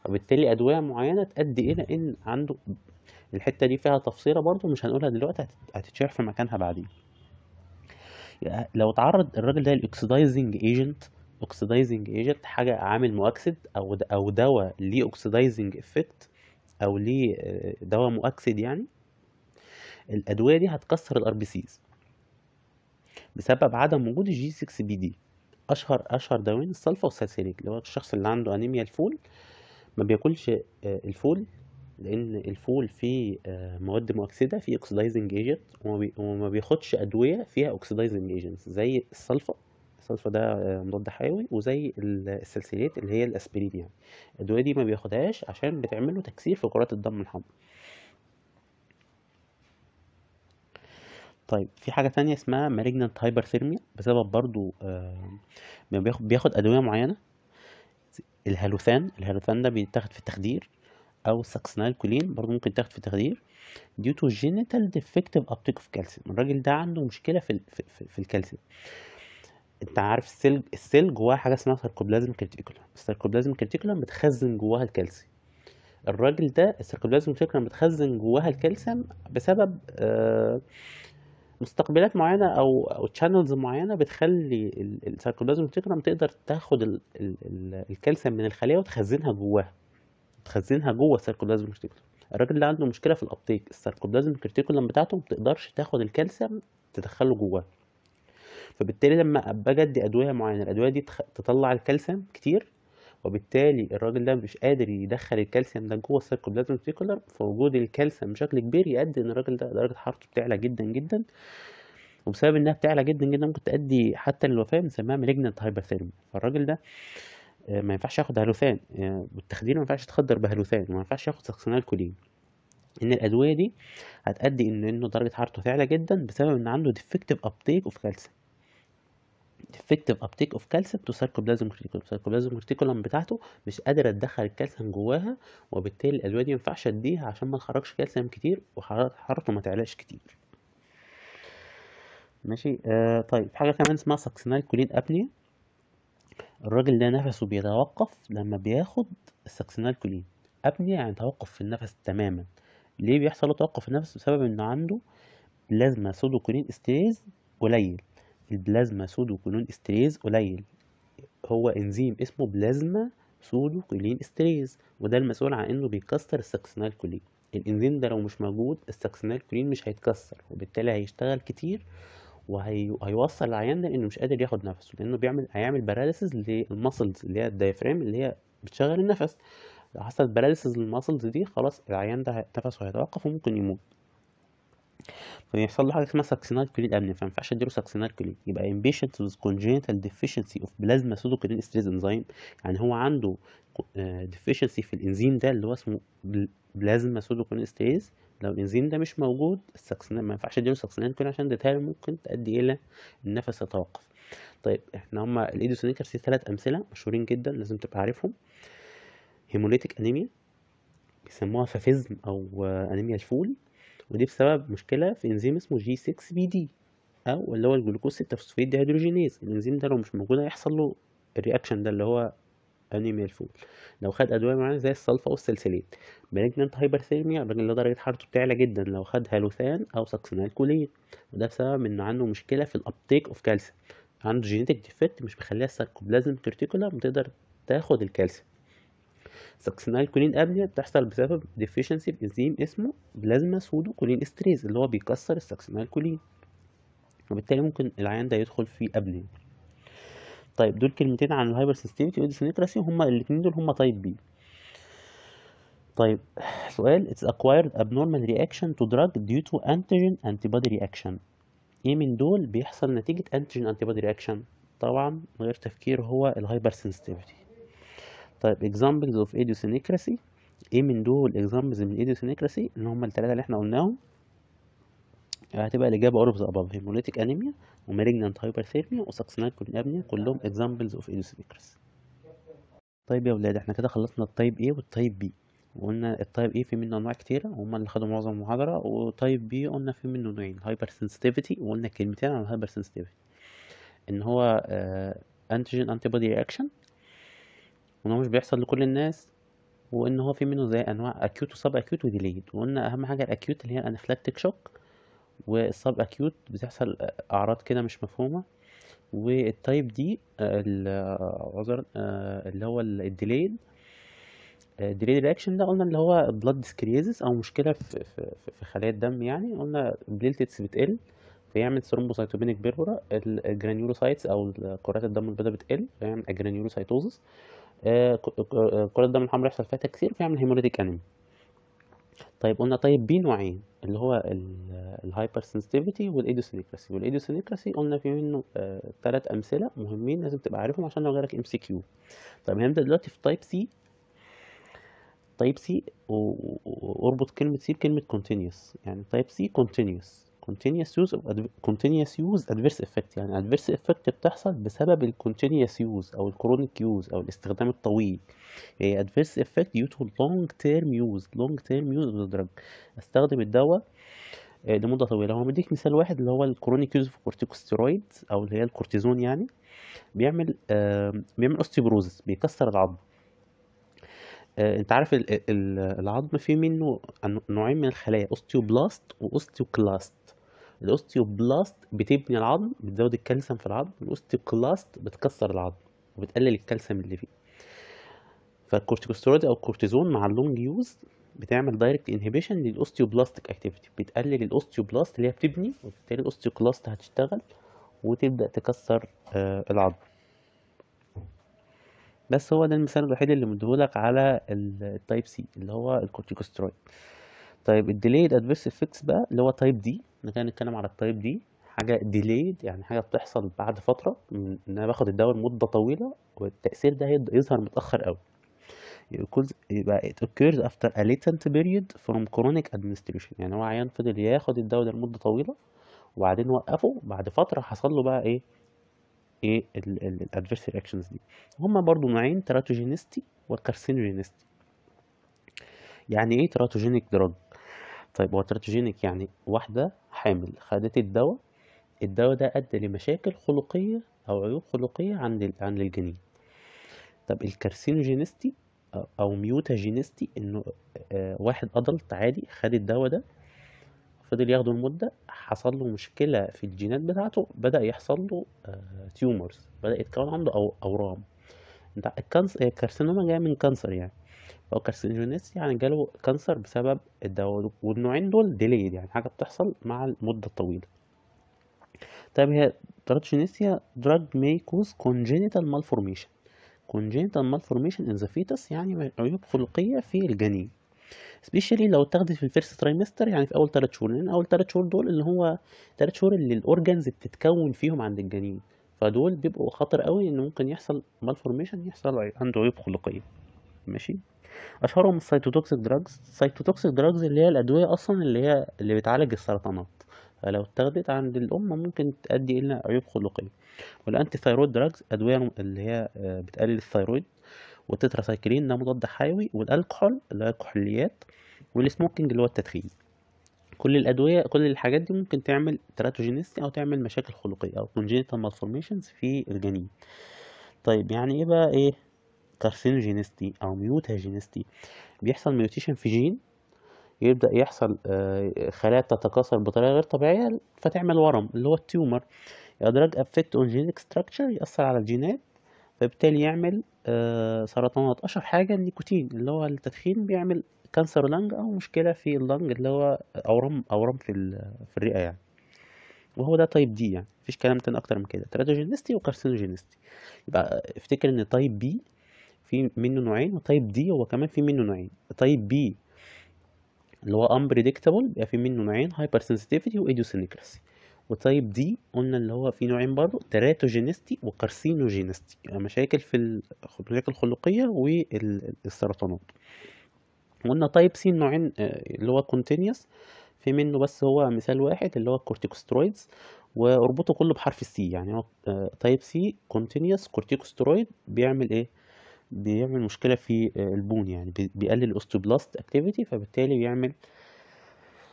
وبالتالي أدوية معينة تؤدي إلى إن عنده الحتة دي فيها تفصيلة برضو مش هنقولها دلوقتي هتتشرح في مكانها بعدين يعني لو اتعرض الراجل ده للاكسدايزنج ايجنت اوكسدايزنج ايجنت حاجه عامل مؤكسد او او دواء ليه اوكسدايزنج افكت او ليه آه، دواء مؤكسد يعني الادويه دي هتكسر الار بي سيز بسبب عدم وجود الجي 6 بي دي اشهر اشهر دواوين الصلفه والسالسيليك اللي هو الشخص اللي عنده انيميا الفول ما بياكلش آه، الفول لان الفول فيه آه، مواد مؤكسده فيه اوكسيدايزنج ايجنت وما بياخدش ادويه فيها اوكسيدايزنج ايجنت زي الصلفه الصلفه ده آه، مضاد حيوي وزي السلسليت اللي هي الاسبرين يعني الادويه دي ما بياخدهاش عشان بتعمل له تكسير في كرات الدم الحمراء طيب في حاجه تانية اسمها مالجنت ثيرميا بسبب برضو آه، بياخد ادويه معينه الهالوثان الهالوثان ده بيتاخد في التخدير او ساكسنايل كولين برضو ممكن تاخد في تخدير due to genital defective uptake of calcium الراجل ده عنده مشكله في في, في, الكالسيوم انت عارف السلج السلج جواه حاجه اسمها ساركوبلازم كريتيكولم الساركوبلازم كريتيكولم بتخزن جواها الكالسيوم الراجل ده السيركوبلازم كريتيكولم بتخزن جواها الكالسيوم بسبب آه مستقبلات معينه او او تشانلز معينه بتخلي السيركوبلازم كريتيكولم تقدر تاخد الكالسيوم من الخليه وتخزنها جواها تخزنها جوه السيركوبلازم ريتيكولم الراجل اللي عنده مشكله في الابتيك السيركوبلازم ريتيكولم بتاعته ما بتقدرش تاخد الكالسيوم تدخله جواه فبالتالي لما باجي ادي ادويه معينه الادويه دي تطلع الكالسيوم كتير وبالتالي الراجل ده مش قادر يدخل الكالسيوم ده جوه السيركوبلازم ريتيكولر فوجود الكالسيوم بشكل كبير يؤدي ان الراجل ده درجه حرارته بتعلى جدا جدا وبسبب انها بتعلى جدا جدا ممكن تؤدي حتى للوفاه بنسميها مالجنت هايبرثيرمي فالراجل ده آه، ما ينفعش ياخد هلوسان والتخدير يعني ما ينفعش يتخدر بهلوثان وما ينفعش ياخد سكسنال كولين ان الادويه دي هتؤدي ان انه درجه حرارته تعلى جدا بسبب ان عنده ديفكتيف ابتيك اوف كالسيوم ديفكتيف ابتيك اوف كالسيوم تو ساركوبلازم ريتيكولم ساركوبلازم ريتيكولم بتاعته مش قادره تدخل الكالسيوم جواها وبالتالي الادويه دي ما ينفعش اديها عشان ما تخرجش كالسيوم كتير وحرارته ما تعلاش كتير ماشي آه طيب حاجه كمان اسمها ساكسينال كولين ابنيا الراجل ده نفسه بيتوقف لما بياخد كولين أبني يعني توقف في النفس تماما ليه بيحصل له توقف في النفس بسبب انه عنده بلازما سودو كولين استريز قليل البلازما سودو سودوكولين استريز قليل هو انزيم اسمه بلازما سودو كولين استريز وده المسؤول عن انه بيكسر كولين الانزيم ده لو مش موجود كولين مش هيتكسر وبالتالي هيشتغل كتير وهيوصل العيان ده انه مش قادر ياخد نفسه لانه بيعمل هيعمل باراليسز للمسلز اللي هي الدايفرام اللي هي بتشغل النفس لو حصل باراليسز للمسلز دي خلاص العيان ده نفسه هيتوقف وممكن يموت فيحصل له حاجه اسمها ساكسينال كلين ابني فما ينفعش اديله ساكسينال كلين يبقى ان بيشنت وذ كونجينيتال ديفيشنسي اوف بلازما سودوكلين ستريز انزيم يعني هو عنده ديفيشنسي آه، في الانزيم ده اللي هو اسمه بلازما سودوكلين ستريز لو الانزيم ده مش موجود السكسنان ما ينفعش اديله سكسنان تون عشان ديتال ممكن تؤدي الى النفس يتوقف طيب احنا هما في ثلاث امثله مشهورين جدا لازم تبقى عارفهم هيموليتيك انيميا بيسموها فافيزم او انيميا الفول ودي بسبب مشكله في انزيم اسمه جي 6 بي دي او اللي هو الجلوكوز التفسفيد دي هيدروجينيز الانزيم ده لو مش موجود هيحصل له الرياكشن ده اللي هو انيميا الفول لو خد ادويه معينه زي الصلفه والسلسلين بنجننت هايبرثيرميا الراجل ده درجه حرارته بتعلى جدا لو خد هالوثان او سكسونال كولين وده بسبب ان عنده مشكله في الابتيك اوف كالسيوم عنده جينيتك ديفكت مش مخليها الساركوبلازم كورتيكولم تقدر تاخد الكالسيوم سكسنال كولين ابنيا بتحصل بسبب ديفيشنسي في انزيم اسمه بلازما سودو كولين استريز اللي هو بيكسر السكسنال كولين وبالتالي ممكن العيان ده يدخل في ابنيا طيب دول كلمتين عن الهايبر سيستمتي والاوديسينكراسي هما الاثنين دول هما تايب بي طيب سؤال it's acquired abnormal reaction to drug due to antigen antibody reaction ايه من دول بيحصل نتيجة antigen antibody reaction طبعا من غير تفكير هو الهايبر سنسيتيفيتي طيب examples of idiosyncrasy ايه من دول examples من idiosyncrasy اللي هما التلاتة اللي احنا قلناهم هتبقى الإجابة أوربز أباب هيموليتيك أنيميا ومالجنانت هايبرثيرميا وساكسنال كولابنيا كلهم اكزامبلز اوف انسبيكرز طيب يا ولاد احنا كده خلصنا التايب ايه والتايب بي وقلنا التايب ايه في منه انواع كتيره هما اللي خدوا معظم المحاضره وتايب بي قلنا في منه نوعين هايبر سنسيتيفيتي وقلنا كلمتين عن الهايبر سنسيتيفيتي ان هو انتيجين انتي بودي رياكشن وان هو مش بيحصل لكل الناس وان هو في منه زي انواع اكيوت وسب اكيوت وديليد وقلنا اهم حاجه الاكيوت اللي هي الانفلاكتيك شوك والسب اكيوت بتحصل اعراض كده مش مفهومه والتايب دي عذرا اللي هو الديليد الديليد رياكشن ده قلنا اللي هو بلاد سكريزس او مشكله في في, في خلايا الدم يعني قلنا البليتلتس بتقل فيعمل ثرومبوسايتوبينيك بيرورا الجرانيولوسايتس او كرات الدم البيضاء بتقل فيعمل اجرانيولوسايتوزس آه، آه، كرات الدم الحمراء يحصل فيها تكسير فيعمل هيموريتيك انيميا طيب قلنا طيب بي نوعين اللي هو الهايبر سنسيتيفيتي والايدوسينكراسي والايدوسينكراسي قلنا في منه ثلاث آه امثله مهمين لازم تبقى عارفهم عشان لو جالك ام سي كيو طيب هنبدا دلوقتي في تايب سي تايب سي واربط كلمه سي بكلمه كونتينيوس يعني تايب سي كونتينيوس continuous use of continuous use adverse effect يعني adverse effect بتحصل بسبب ال continuous use أو ال chronic use أو الاستخدام الطويل يعني adverse effect due to long term use long term use of the drug استخدم الدواء آه، لمدة طويلة هو مديك مثال واحد اللي هو ال chronic use of corticosteroids أو اللي هي الكورتيزون يعني بيعمل بيعمل osteoporosis بيكسر العظم آه، انت عارف العظم فيه منه نوعين من الخلايا اوستيوبلاست واوستيوكلاست الاوستيوبلاست بتبني العظم بتزود الكالسيوم في العظم الاوستيوكلاست بتكسر العظم وبتقلل الكالسيوم اللي فيه فالكورتيكوستيرويد او الكورتيزون مع اللونج يوز بتعمل دايركت انهبيشن للاوستيوبلاستيك اكتيفيتي بتقلل الاوستيوبلاست اللي هي بتبني وبالتالي الاوستيوكلاست هتشتغل وتبدا تكسر آه العظم بس هو ده المثال الوحيد اللي مديهولك على التايب سي اللي هو الكورتيكوسترويد طيب الديليد ادفيرس افكتس بقى اللي هو تايب دي احنا كده هنتكلم على التايب دي حاجه ديليد يعني حاجه بتحصل بعد فتره من ان انا باخد الدواء لمده طويله والتاثير ده يظهر متاخر قوي يبقى it occurs after a latent period from chronic administration يعني هو عيان فضل ياخد الدواء ده لمده طويله وبعدين وقفه بعد فتره حصل له بقى ايه ايه الادفيرس رياكشنز دي هما برضو نوعين تراتوجينيستي وكارسينوجينيستي يعني ايه تراتوجينيك دراج طيب وترجينيك يعني واحدة حامل خدت الدواء الدواء ده أدى لمشاكل خلقية أو عيوب خلقية عند عند الجنين طب الكارسينوجينستي أو ميوتاجينستي إنه آه، واحد أدلت عادي خد الدواء ده فضل ياخده لمدة حصل له مشكلة في الجينات بتاعته بدأ يحصل له تيومرز آه، بدأ يتكون عنده أو أورام الكارسينوما جاية من كانسر يعني او كارسينوجينيس يعني جاله كانسر بسبب الدواء والنوعين دول ديليد يعني حاجة بتحصل مع المدة الطويلة طيب هي تراتشينيسيا دراج may cause congenital malformation congenital malformation in the fetus يعني عيوب خلقية في الجنين سبيشالي لو اتاخدت في الفيرست ترايمستر يعني في اول تلات شهور لان اول تلات شهور دول اللي هو تلات شهور اللي الاورجنز بتتكون فيهم عند الجنين فدول بيبقوا خطر قوي ان ممكن يحصل مالفورميشن يحصل عنده عيوب خلقيه ماشي اشهرهم السيتوتوكسيك دراجز السيتوتوكسيك دراجز اللي هي الادويه اصلا اللي هي اللي بتعالج السرطانات فلو اتخذت عند الام ممكن تؤدي إلى عيوب خلقية والأنتي ثايرويد دراجز أدوية اللي هي آه، بتقلل الثيرويد والتتراسايكلين ده مضاد حيوي والألكحول اللي هي الكحوليات والسموكينج اللي هو التدخين كل الأدوية كل الحاجات دي ممكن تعمل تراتوجينيستي أو تعمل مشاكل خلقية أو congenital malformations في الجنين طيب يعني إيه بقى إيه كارسينوجينستي او ميوتاجينستي بيحصل ميوتيشن في جين يبدا يحصل آه، خلايا تتكاثر بطريقه غير طبيعيه فتعمل ورم اللي هو التيومر ادراج افكت اون جينيك ستراكشر ياثر على الجينات فبالتالي يعمل آه، سرطانات اشهر حاجه النيكوتين اللي هو التدخين بيعمل كانسر لنج او مشكله في اللنج اللي هو اورام اورام في في الرئه يعني وهو ده تايب دي يعني مفيش كلام تاني اكتر من كده تراتوجينستي وكارسينوجينستي يبقى افتكر ان تايب بي في منه نوعين وتايب دي هو كمان في منه نوعين تايب بي اللي هو unpredictable بيبقى في منه نوعين هايبر سنسيتيفيتي وايديوسينكراسي وتايب دي قلنا اللي هو في نوعين برضه تراتوجينستي وكارسينوجينستي مشاكل في المشاكل الخلقية والسرطانات قلنا تايب سي نوعين آه، اللي هو كونتينيوس في منه بس هو مثال واحد اللي هو الكورتيكوسترويدز واربطه كله بحرف السي يعني هو تايب سي كونتينيوس كورتيكوسترويد بيعمل ايه بيعمل مشكلة في آه، البون يعني بيقلل الاوستيوبلاست اكتيفيتي فبالتالي بيعمل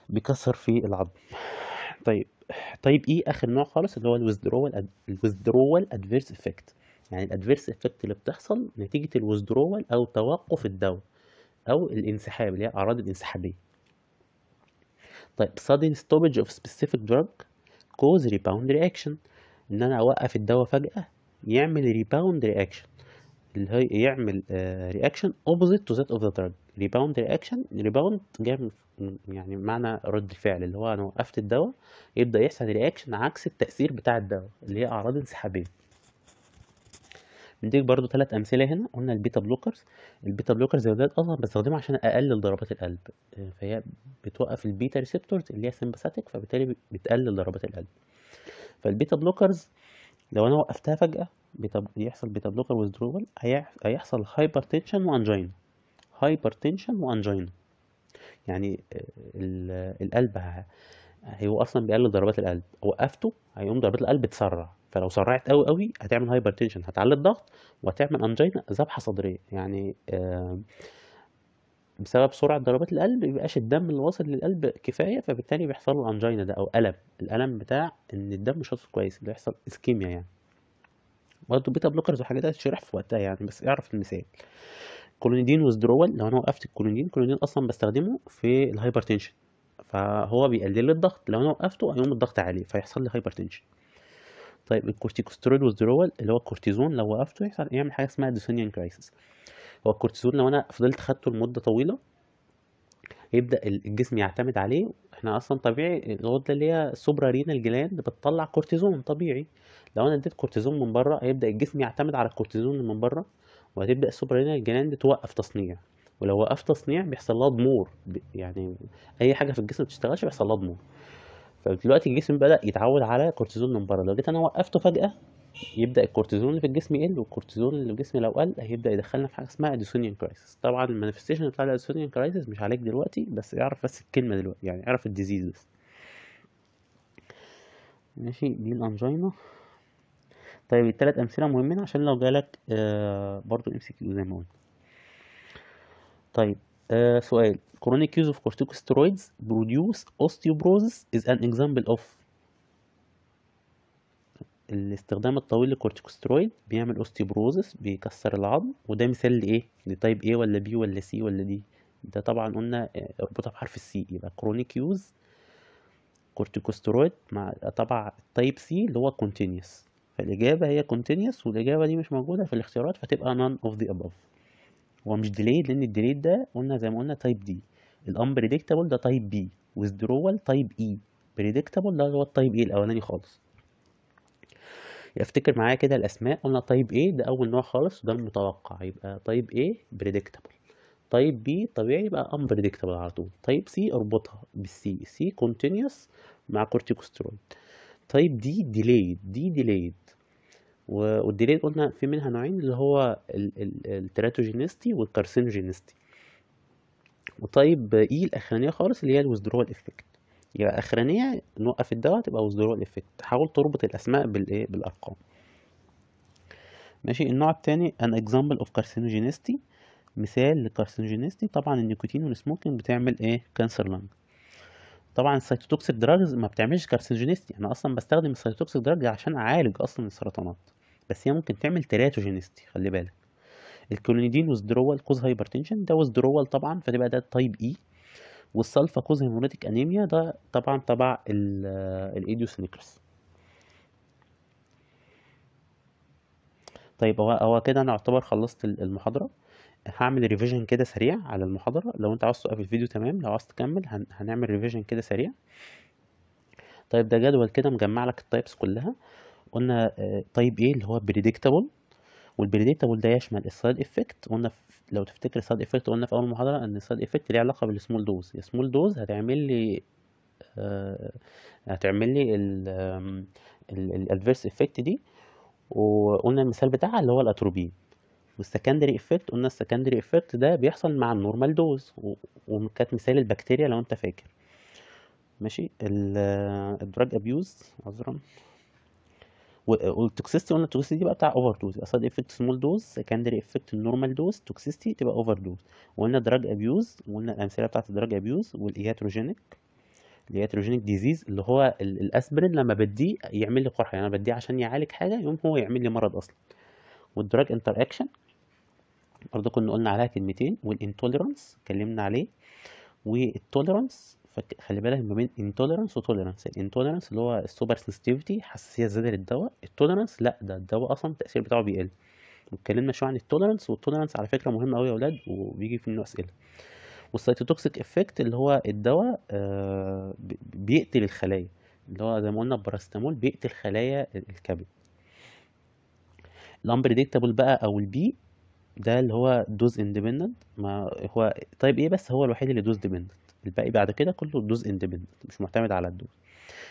بيكسر في العظم طيب طيب ايه اخر نوع خالص اللي هو الوزدرول الوزدرول ادفيرس افكت يعني الادفيرس افكت اللي بتحصل نتيجة الوزدرول او توقف الدواء او الانسحاب اللي هي اعراض الانسحابية طيب sudden stoppage of specific drug cause rebound reaction ان انا اوقف الدواء فجأة يعمل rebound reaction اللي هي يعمل رياكشن اوبوزيت تو ذات اوف ذا دراج ريباوند رياكشن ريباوند جاي يعني معنى رد الفعل اللي هو انا وقفت الدواء يبدا يحصل رياكشن عكس التاثير بتاع الدواء اللي هي اعراض انسحابيه نديك برضو ثلاث امثله هنا قلنا البيتا بلوكرز البيتا بلوكرز زي اصلا بستخدمها عشان اقلل ضربات القلب آه، فهي بتوقف البيتا ريسبتورز اللي هي سمباثيك فبالتالي بتقلل ضربات القلب فالبيتا بلوكرز لو انا وقفتها فجاه بيحصل يحصل بتابلوكر ويزدرول هيحصل هايبر تنشن وانجينا هايبر تنشن وانجينا يعني آه، القلب هو اصلا بيقلل ضربات القلب وقفته هيقوم ضربات القلب تسرع فلو سرعت قوي قوي هتعمل هايبر تنشن هتعلي الضغط وهتعمل انجينا ذبحه صدريه يعني آه بسبب سرعه ضربات القلب مبيبقاش الدم اللي واصل للقلب كفايه فبالتالي بيحصل له انجينا ده او الم الالم بتاع ان الدم مش واصل كويس اللي بيحصل اسكيميا يعني برضه بيتا بلوكرز والحاجات دي هتشرح في وقتها يعني بس اعرف المثال كولونيدين وزدرول لو انا وقفت الكولونيدين الكولونيدين اصلا بستخدمه في الهايبرتنشن فهو بيقلل الضغط لو انا وقفته هيقوم الضغط عالي فيحصل لي هايبرتنشن طيب الكورتيكوسترويد والزيرول اللي هو الكورتيزون لو وقفته يحصل يعمل حاجه اسمها دوسونيان كرايسيس هو الكورتيزون لو انا فضلت خدته لمده طويله يبدا الجسم يعتمد عليه احنا اصلا طبيعي الغده اللي هي السوبرا رينال جلاند بتطلع كورتيزون طبيعي لو انا اديت كورتيزون من بره هيبدا الجسم يعتمد على الكورتيزون اللي من بره وهتبدا السوبرا رينال جلاند توقف تصنيع ولو وقف تصنيع بيحصل لها ضمور يعني اي حاجه في الجسم ما بتشتغلش بيحصل لها ضمور فدلوقتي الجسم بدا يتعود على كورتيزون من بره لو جيت انا وقفته فجاه يبدا الكورتيزون اللي في الجسم يقل والكورتيزون اللي في الجسم لو قل هيبدا يدخلنا في حاجه اسمها اديسونيان كرايسيس طبعا المانيفستيشن بتاع الاديسونيان كرايسيس مش عليك دلوقتي بس اعرف بس الكلمه دلوقتي يعني اعرف الديزيز بس ماشي دي الانجينا طيب التلات امثله مهمين عشان لو جالك آه برضو ام سي كيو زي ما قلنا طيب آه سؤال chronic use of corticosteroids produce osteoporosis is an example of الاستخدام الطويل للكورتيكوسترويد بيعمل اوستيوبروزس بيكسر العظم وده مثال لايه لتايب ايه ولا بي ولا سي ولا دي ده طبعا قلنا اربطها آه، بحرف السي يبقى كرونيك يوز كورتيكوسترويد مع طبعا تايب سي اللي هو كونتينيوس فالاجابه هي كونتينيوس والاجابه دي مش موجوده في الاختيارات فتبقى none of the above هو مش ديليد لان الديليد ده قلنا زي ما قلنا تايب دي الامبريدكتابل ده تايب بي withdrawal تايب اي بريدكتابل ده هو التايب اي الاولاني خالص افتكر معايا كده الاسماء قلنا تايب اي ده اول نوع خالص وده المتوقع يبقى تايب اي بريدكتابل تايب بي طبيعي يبقى امبريدكتابل على طول تايب سي اربطها بالسي سي كونتينيوس مع كورتيكوسترويد تايب دي ديليد دي ديليد والديلي قلنا في منها نوعين اللي هو التراتوجينستي والكارسينوجينستي وطيب ايه e الاخرانيه خالص اللي هي الوزدرول افكت يبقى اخرانيه نوقف الدواء تبقى وزدرول افكت حاول تربط الاسماء بالايه بالارقام ماشي النوع التاني ان اكزامبل اوف كارسينوجينستي مثال لكارسينوجينستي طبعا النيكوتين والسموكينج بتعمل ايه كانسر لانج طبعا السيتوتوكسيك دراجز ما بتعملش كارسينوجينستي انا اصلا بستخدم السيتوتوكسيك دراجز عشان اعالج اصلا السرطانات بس هي ممكن تعمل تراتوجينستي خلي بالك الكلونيدين وزدرول كوز هايبرتنشن ده وزدرول طبعا فتبقى ده تايب اي e. والسلفا كوز هيموريتك انيميا ده طبعا تبع الايديوسينكرس آه، طيب هو هو كده انا اعتبر خلصت المحاضره هعمل ريفيجن كده سريع على المحاضره لو انت عاوز توقف الفيديو تمام لو عاوز تكمل هنعمل ريفيجن كده سريع طيب ده جدول كده مجمع لك التايبس كلها قلنا آه، طيب ايه اللي هو بريدكتابل والبريدكتابل ده يشمل السايد افكت قلنا لو تفتكر السايد افكت قلنا في اول محاضره ان السايد افكت ليه علاقه بالسمول دوز السمول دوز هتعمل لي آه، هتعمل لي الادفيرس افكت دي وقلنا المثال بتاعها اللي هو الاتروبين والسكندري افكت قلنا السكندري افكت ده بيحصل مع النورمال دوز وكانت مثال البكتيريا لو انت فاكر ماشي آه، الدراج ابيوز عذرا والتوكسيستي آه، قلنا التوكسيستي دي بقى بتاع اوفر دوز يبقى سايد افكت سمول دوز سكندري افكت النورمال دوز توكسيستي تبقى اوفر دوز وقلنا دراج ابيوز وقلنا الامثله بتاعت الدراج ابيوز والاياتروجينيك الاياتروجينيك ديزيز اللي هو الاسبرين لما بديه يعمل لي قرحه يعني انا بديه عشان يعالج حاجه يقوم هو يعمل لي مرض اصلا والدراج انتر اكشن برضه كنا قلنا عليها كلمتين والانتوليرانس اتكلمنا عليه والتوليرانس خلي بالك ما بين intolerance و tolerance ال يعني intolerance اللي هو السوبر sensitivity حساسيه زياده للدواء tolerance لا ده الدواء اصلا التاثير بتاعه بيقل واتكلمنا شويه عن tolerance التوليرانس tolerance على فكره مهم أوي يا ولاد وبيجي في منه اسئله والسيتوتوكسيك افكت اللي هو الدواء آه، بيقتل الخلايا اللي هو زي ما قلنا الباراستامول بيقتل خلايا الكبد unpredictable بقى او البي ده اللي هو دوز اندبندنت ما هو طيب ايه بس هو الوحيد اللي دوز ديبندنت الباقي بعد كده كله دوز اندبندنت مش معتمد على الدوز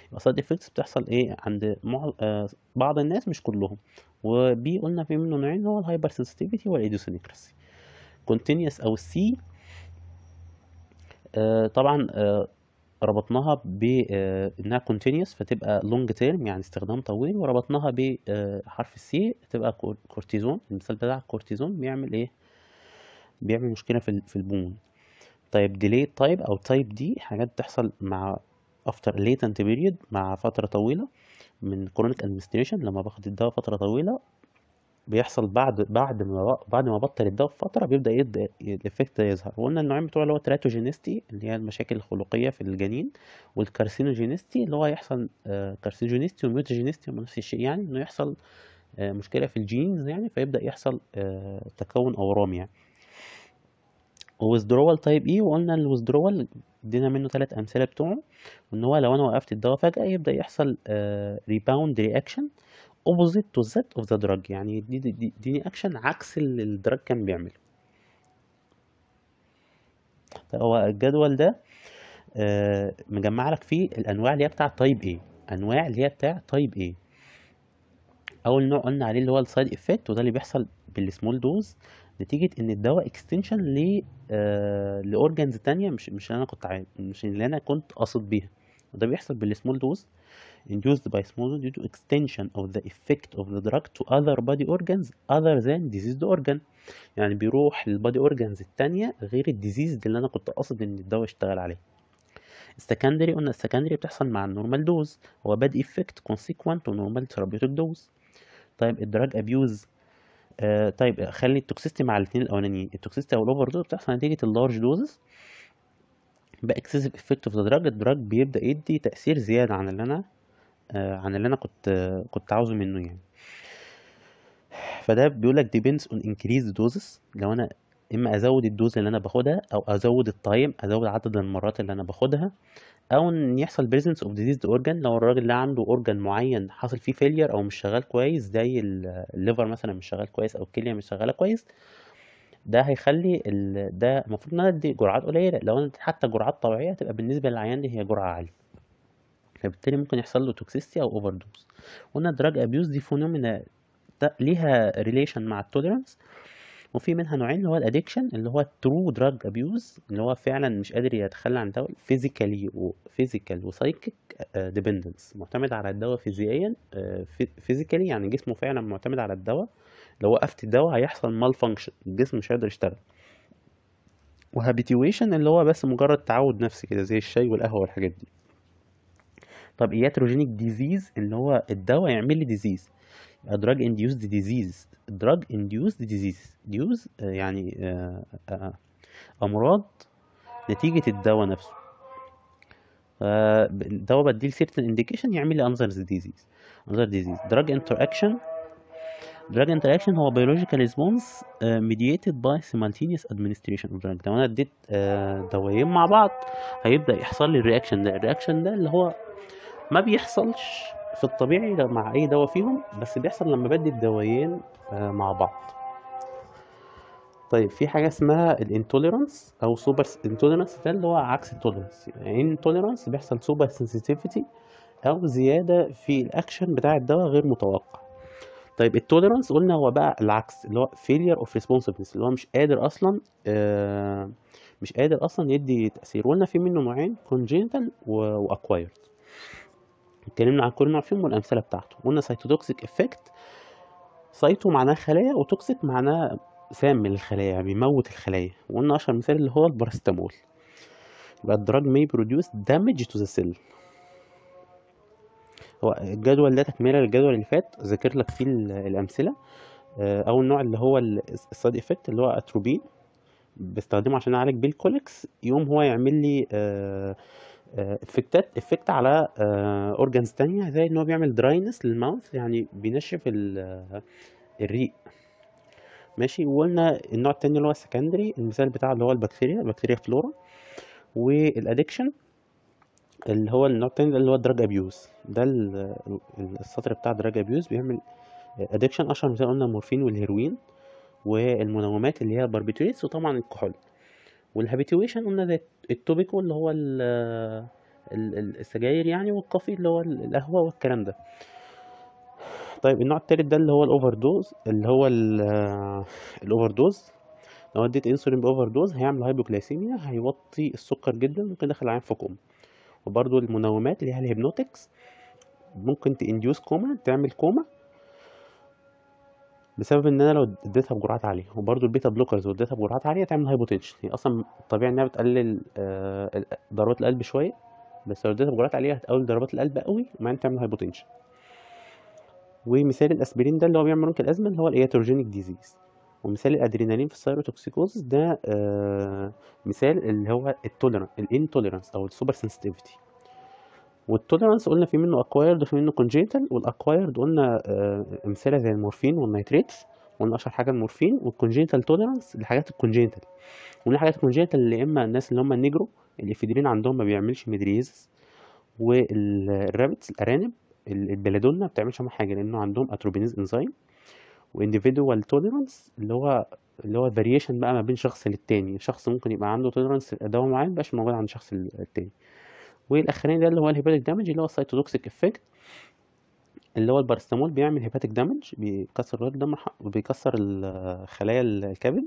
يبقى سايد افكتس بتحصل ايه عند آه بعض الناس مش كلهم وبي قلنا في منه نوعين هو الهايبر سنسيتيفيتي والايديوسينكراسي كونتينيوس او السي آه طبعا آه ربطناها بانها آه، كونتينيوس فتبقى لونج تيرم يعني استخدام طويل وربطناها بحرف آه، السي تبقى كورتيزون المثال بتاع الكورتيزون بيعمل ايه بيعمل مشكله في البون طيب ديلي تايب او تايب دي حاجات بتحصل مع افتر ليتنت بيريد مع فتره طويله من كرونيك ادمنستريشن لما باخد الدواء فتره طويله بيحصل بعد بعد ما بعد ما بطل الدواء فتره بيبدا يبدا الايفكت يظهر وقلنا النوعين بتوع اللي هو تراتوجينيستي اللي هي المشاكل الخلقيه في الجنين والكارسينوجينيستي اللي هو يحصل كارسينوجينيستي وميوتوجينيستي هم نفس الشيء يعني انه يحصل آه، مشكله في الجينز يعني فيبدا يحصل آه، تكون اورام يعني وويزدرول تايب ايه وقلنا withdrawal ادينا منه تلات امثله بتوعه ان هو لو انا وقفت الدواء فجاه يبدا يحصل ريباوند رياكشن اوبوزيت تو ذات اوف ذا دراج يعني يديني اكشن عكس اللي الدراج كان بيعمله هو الجدول ده آه، مجمع لك فيه الانواع اللي هي بتاع تايب ايه انواع اللي هي بتاع تايب ايه اول نوع قلنا عليه اللي هو السايد افكت وده اللي بيحصل بالسمول دوز نتيجه ان الدواء اكستنشن ل آه، لاورجانز تانية مش مش اللي انا كنت عايز مش اللي انا كنت قاصد بيها وده بيحصل بالسمول دوز induced by small dose due to extension of the effect of the drug to other body organs other than diseased organ يعني بيروح للبادي اورجانز التانية غير الديزيز اللي انا كنت قاصد ان الدواء يشتغل عليه السكندري قلنا السكندري بتحصل مع النورمال دوز هو باد افكت كونسيكوانت تو نورمال ثيرابيوتيك دوز طيب الدراج ابيوز آه طيب خلي التوكسيستي مع الاثنين الاولانيين التوكسيستي او الاوفر دوز بتحصل نتيجه اللارج دوزز باكسسيف افكت اوف ذا دراج الدراج بيبدا يدي تاثير زياده عن اللي انا آه عن اللي انا كنت آه كنت عاوزه منه يعني فده بيقول لك depends on increased doses لو انا اما ازود الدوز اللي انا باخدها او ازود التايم ازود عدد المرات اللي انا باخدها او ان يحصل بريزنس اوف ديزيزد اورجان لو الراجل ده عنده اورجان معين حصل فيه فيلير او مش شغال كويس زي الليفر مثلا مش شغال كويس او الكليه مش شغاله كويس ده هيخلي ال... ده المفروض ان انا ادي جرعات قليله لو انا حتى جرعات طبيعيه تبقى بالنسبه للعيان دي هي جرعه عاليه فبالتالي ممكن يحصل له توكسيستي او اوفر دوز قلنا دراج ابيوز دي فونومينا ليها ريليشن مع التوليرانس وفي منها نوعين اللي هو الادكشن اللي هو الترو دراج ابيوز اللي هو فعلا مش قادر يتخلى عن الدواء فيزيكالي وفيزيكال وسايكيك ديبندنس معتمد على الدواء فيزيائيا فيزيكالي آه، يعني جسمه فعلا معتمد على الدواء لو وقفت الدواء هيحصل مال فانكشن الجسم مش هيقدر يشتغل وهابيتويشن اللي هو بس مجرد تعود نفسي كده زي الشاي والقهوه والحاجات دي طب اياتروجينيك ديزيز اللي هو الدواء يعمل لي ديزيز a drug induced disease drug induced disease ديوز يعني امراض نتيجة الدواء نفسه فالدواء بديل certain indication يعمل لي another disease another disease drug interaction drug interaction هو biological response mediated by simultaneous administration of drug لو انا اديت دوايين مع بعض هيبدأ يحصل لي الرياكشن ده الرياكشن ده اللي هو ما بيحصلش في الطبيعي مع اي دواء فيهم بس بيحصل لما بدي الدوايين آه، مع بعض طيب في حاجه اسمها الانتوليرانس او سوبر انتوليرانس ده اللي هو عكس التوليرانس يعني الانتوليرانس بيحصل سوبر سنسيتيفيتي او زياده في الاكشن بتاع الدواء غير متوقع طيب التوليرانس قلنا هو بقى العكس اللي هو فيلير اوف ريسبونسفنس اللي هو مش قادر اصلا آه، مش قادر اصلا يدي تاثير قلنا في منه نوعين كونجينيتال واكوايرد اتكلمنا عن كل نوع فيهم والامثله بتاعته قلنا سايتوتوكسيك افكت سايتو معناه خلايا وتوكسيك معناه سام للخلايا يعني بيموت الخلايا وقلنا اشهر مثال اللي هو الباراستامول يبقى الدراج may produce damage to the cell هو الجدول ده تكمله للجدول اللي فات ذاكر لك فيه الامثله آه، اول نوع اللي هو السايد افكت اللي هو اتروبين بستخدمه عشان اعالج بيه الكوليكس يقوم هو يعمل لي آه، افكتات افكت على اورجانز آه، تانية زي ان هو بيعمل دراينس للماوث يعني بينشف آه، الريق ماشي وقلنا النوع التاني اللي هو السكندري المثال بتاعه اللي هو البكتيريا البكتيريا فلورا والادكشن اللي هو النوع التاني اللي هو دراج ابيوز ده آه، السطر بتاع دراج ابيوز بيعمل ادكشن اشهر مثال قلنا المورفين والهيروين والمنومات اللي هي الباربيتوريتس وطبعا الكحول والهابيتويشن قلنا ده التوبيكو اللي هو السجاير يعني والكافي اللي هو القهوة والكلام ده طيب النوع التالت ده اللي هو الاوفر دوز اللي هو الاوفر دوز لو اديت انسولين باوفر دوز هيعمل هايبوكلاسيميا هيوطي السكر جدا ممكن يدخل العين في كوما وبرده المنومات اللي هي الهيبنوتكس ممكن تانديوس كوما تعمل كوما بسبب ان انا لو اديتها بجرعات عاليه وبرده البيتا بلوكرز واديتها بجرعات عاليه تعمل هايبوتنشن هي اصلا طبيعي انها بتقلل آه، ضربات القلب شويه بس لو اديتها بجرعات عاليه هتقلل ضربات القلب قوي مع ان تعمل هايبوتنشن ومثال الاسبرين ده اللي هو بيعمل ممكن الازمه اللي هو الاياتروجينيك ديزيز ومثال الادرينالين في السيروتوكسيكوز ده آه، مثال اللي هو التولرانس الانتولرانس او السوبر سنسيتيفيتي والتوليرانس قلنا في منه اكوايرد وفي منه كونجيتال والاكوايرد قلنا آه، امثله زي المورفين والنيتريتس قلنا اشهر حاجه المورفين والكونجينيتال توليرانس لحاجات الكونجينيتال ومن حاجات الكونجينيتال اللي اما الناس اللي هم النيجرو الافيدرين عندهم ما بيعملش ميدريزس والرابتس الارانب البلادونا ما بتعملش معاهم حاجه لانه عندهم اتروبينيز انزيم وانديفيدوال توليرانس اللي هو اللي هو فاريشن بقى ما بين شخص للتاني شخص ممكن يبقى عنده توليرانس لدواء معين مبقاش موجود عند الشخص التاني والاخرين ده اللي هو الهيباتيك دامج اللي هو السيتوتوكسيك افكت اللي هو البارستامول بيعمل هيباتيك دامج بيكسر الرد الدم وبيكسر الخلايا الكبد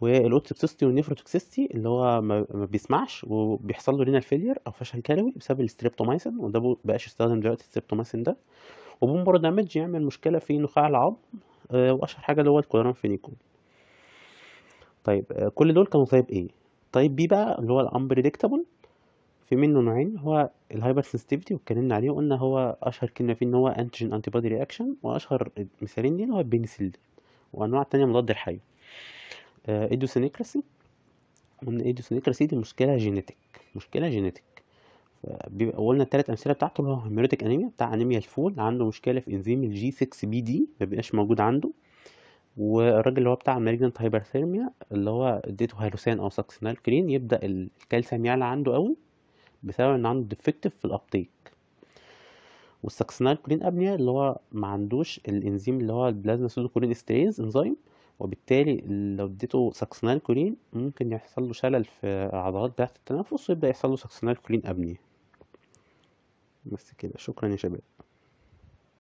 والاوتوكسيستي والنيفروتوكسيستي اللي هو ما بيسمعش وبيحصل له رينال فيلير او فشل كلوي بسبب الستريبتومايسين وده مبقاش استخدم دلوقتي الستريبتومايسين ده وبومبر دامج يعمل مشكله في نخاع العظم آه، واشهر حاجه اللي هو الكولران فينيكول طيب آه، كل دول كانوا طيب ايه طيب بي بقى اللي هو الامبريدكتابل في منه نوعين هو الهايبر سنسيتيفيتي واتكلمنا عليه وقلنا هو اشهر كلمه فيه ان هو انتيجين انتي بودي رياكشن واشهر مثالين دي هو البنسلين وانواع تانية مضاد الحيوي ايدوسينكراسي آه، قلنا ايدوسينيكراسي دي مشكله جينيتك مشكله جينيتك بيبقى اولنا الثلاث امثله بتاعته اللي هو هيميروتيك انيميا بتاع انيميا الفول عنده مشكله في انزيم الجي 6 بي دي ما بيبقاش موجود عنده والراجل اللي هو بتاع مالجنت هايبرثيرميا اللي هو اديته هيروسان او ساكسينال كرين يبدا الكالسيوم يعلى عنده قوي بسبب ان عنده ديفكتيف في الابتيك والساكسنال كولين ابنيا اللي هو ما عندوش الانزيم اللي هو البلازما سودو كولين استريز انزيم وبالتالي لو اديته ساكسنال كولين ممكن يحصل له شلل في عضلات بتاعه التنفس ويبدا يحصل له ساكسنال كولين ابنيا بس كده شكرا يا شباب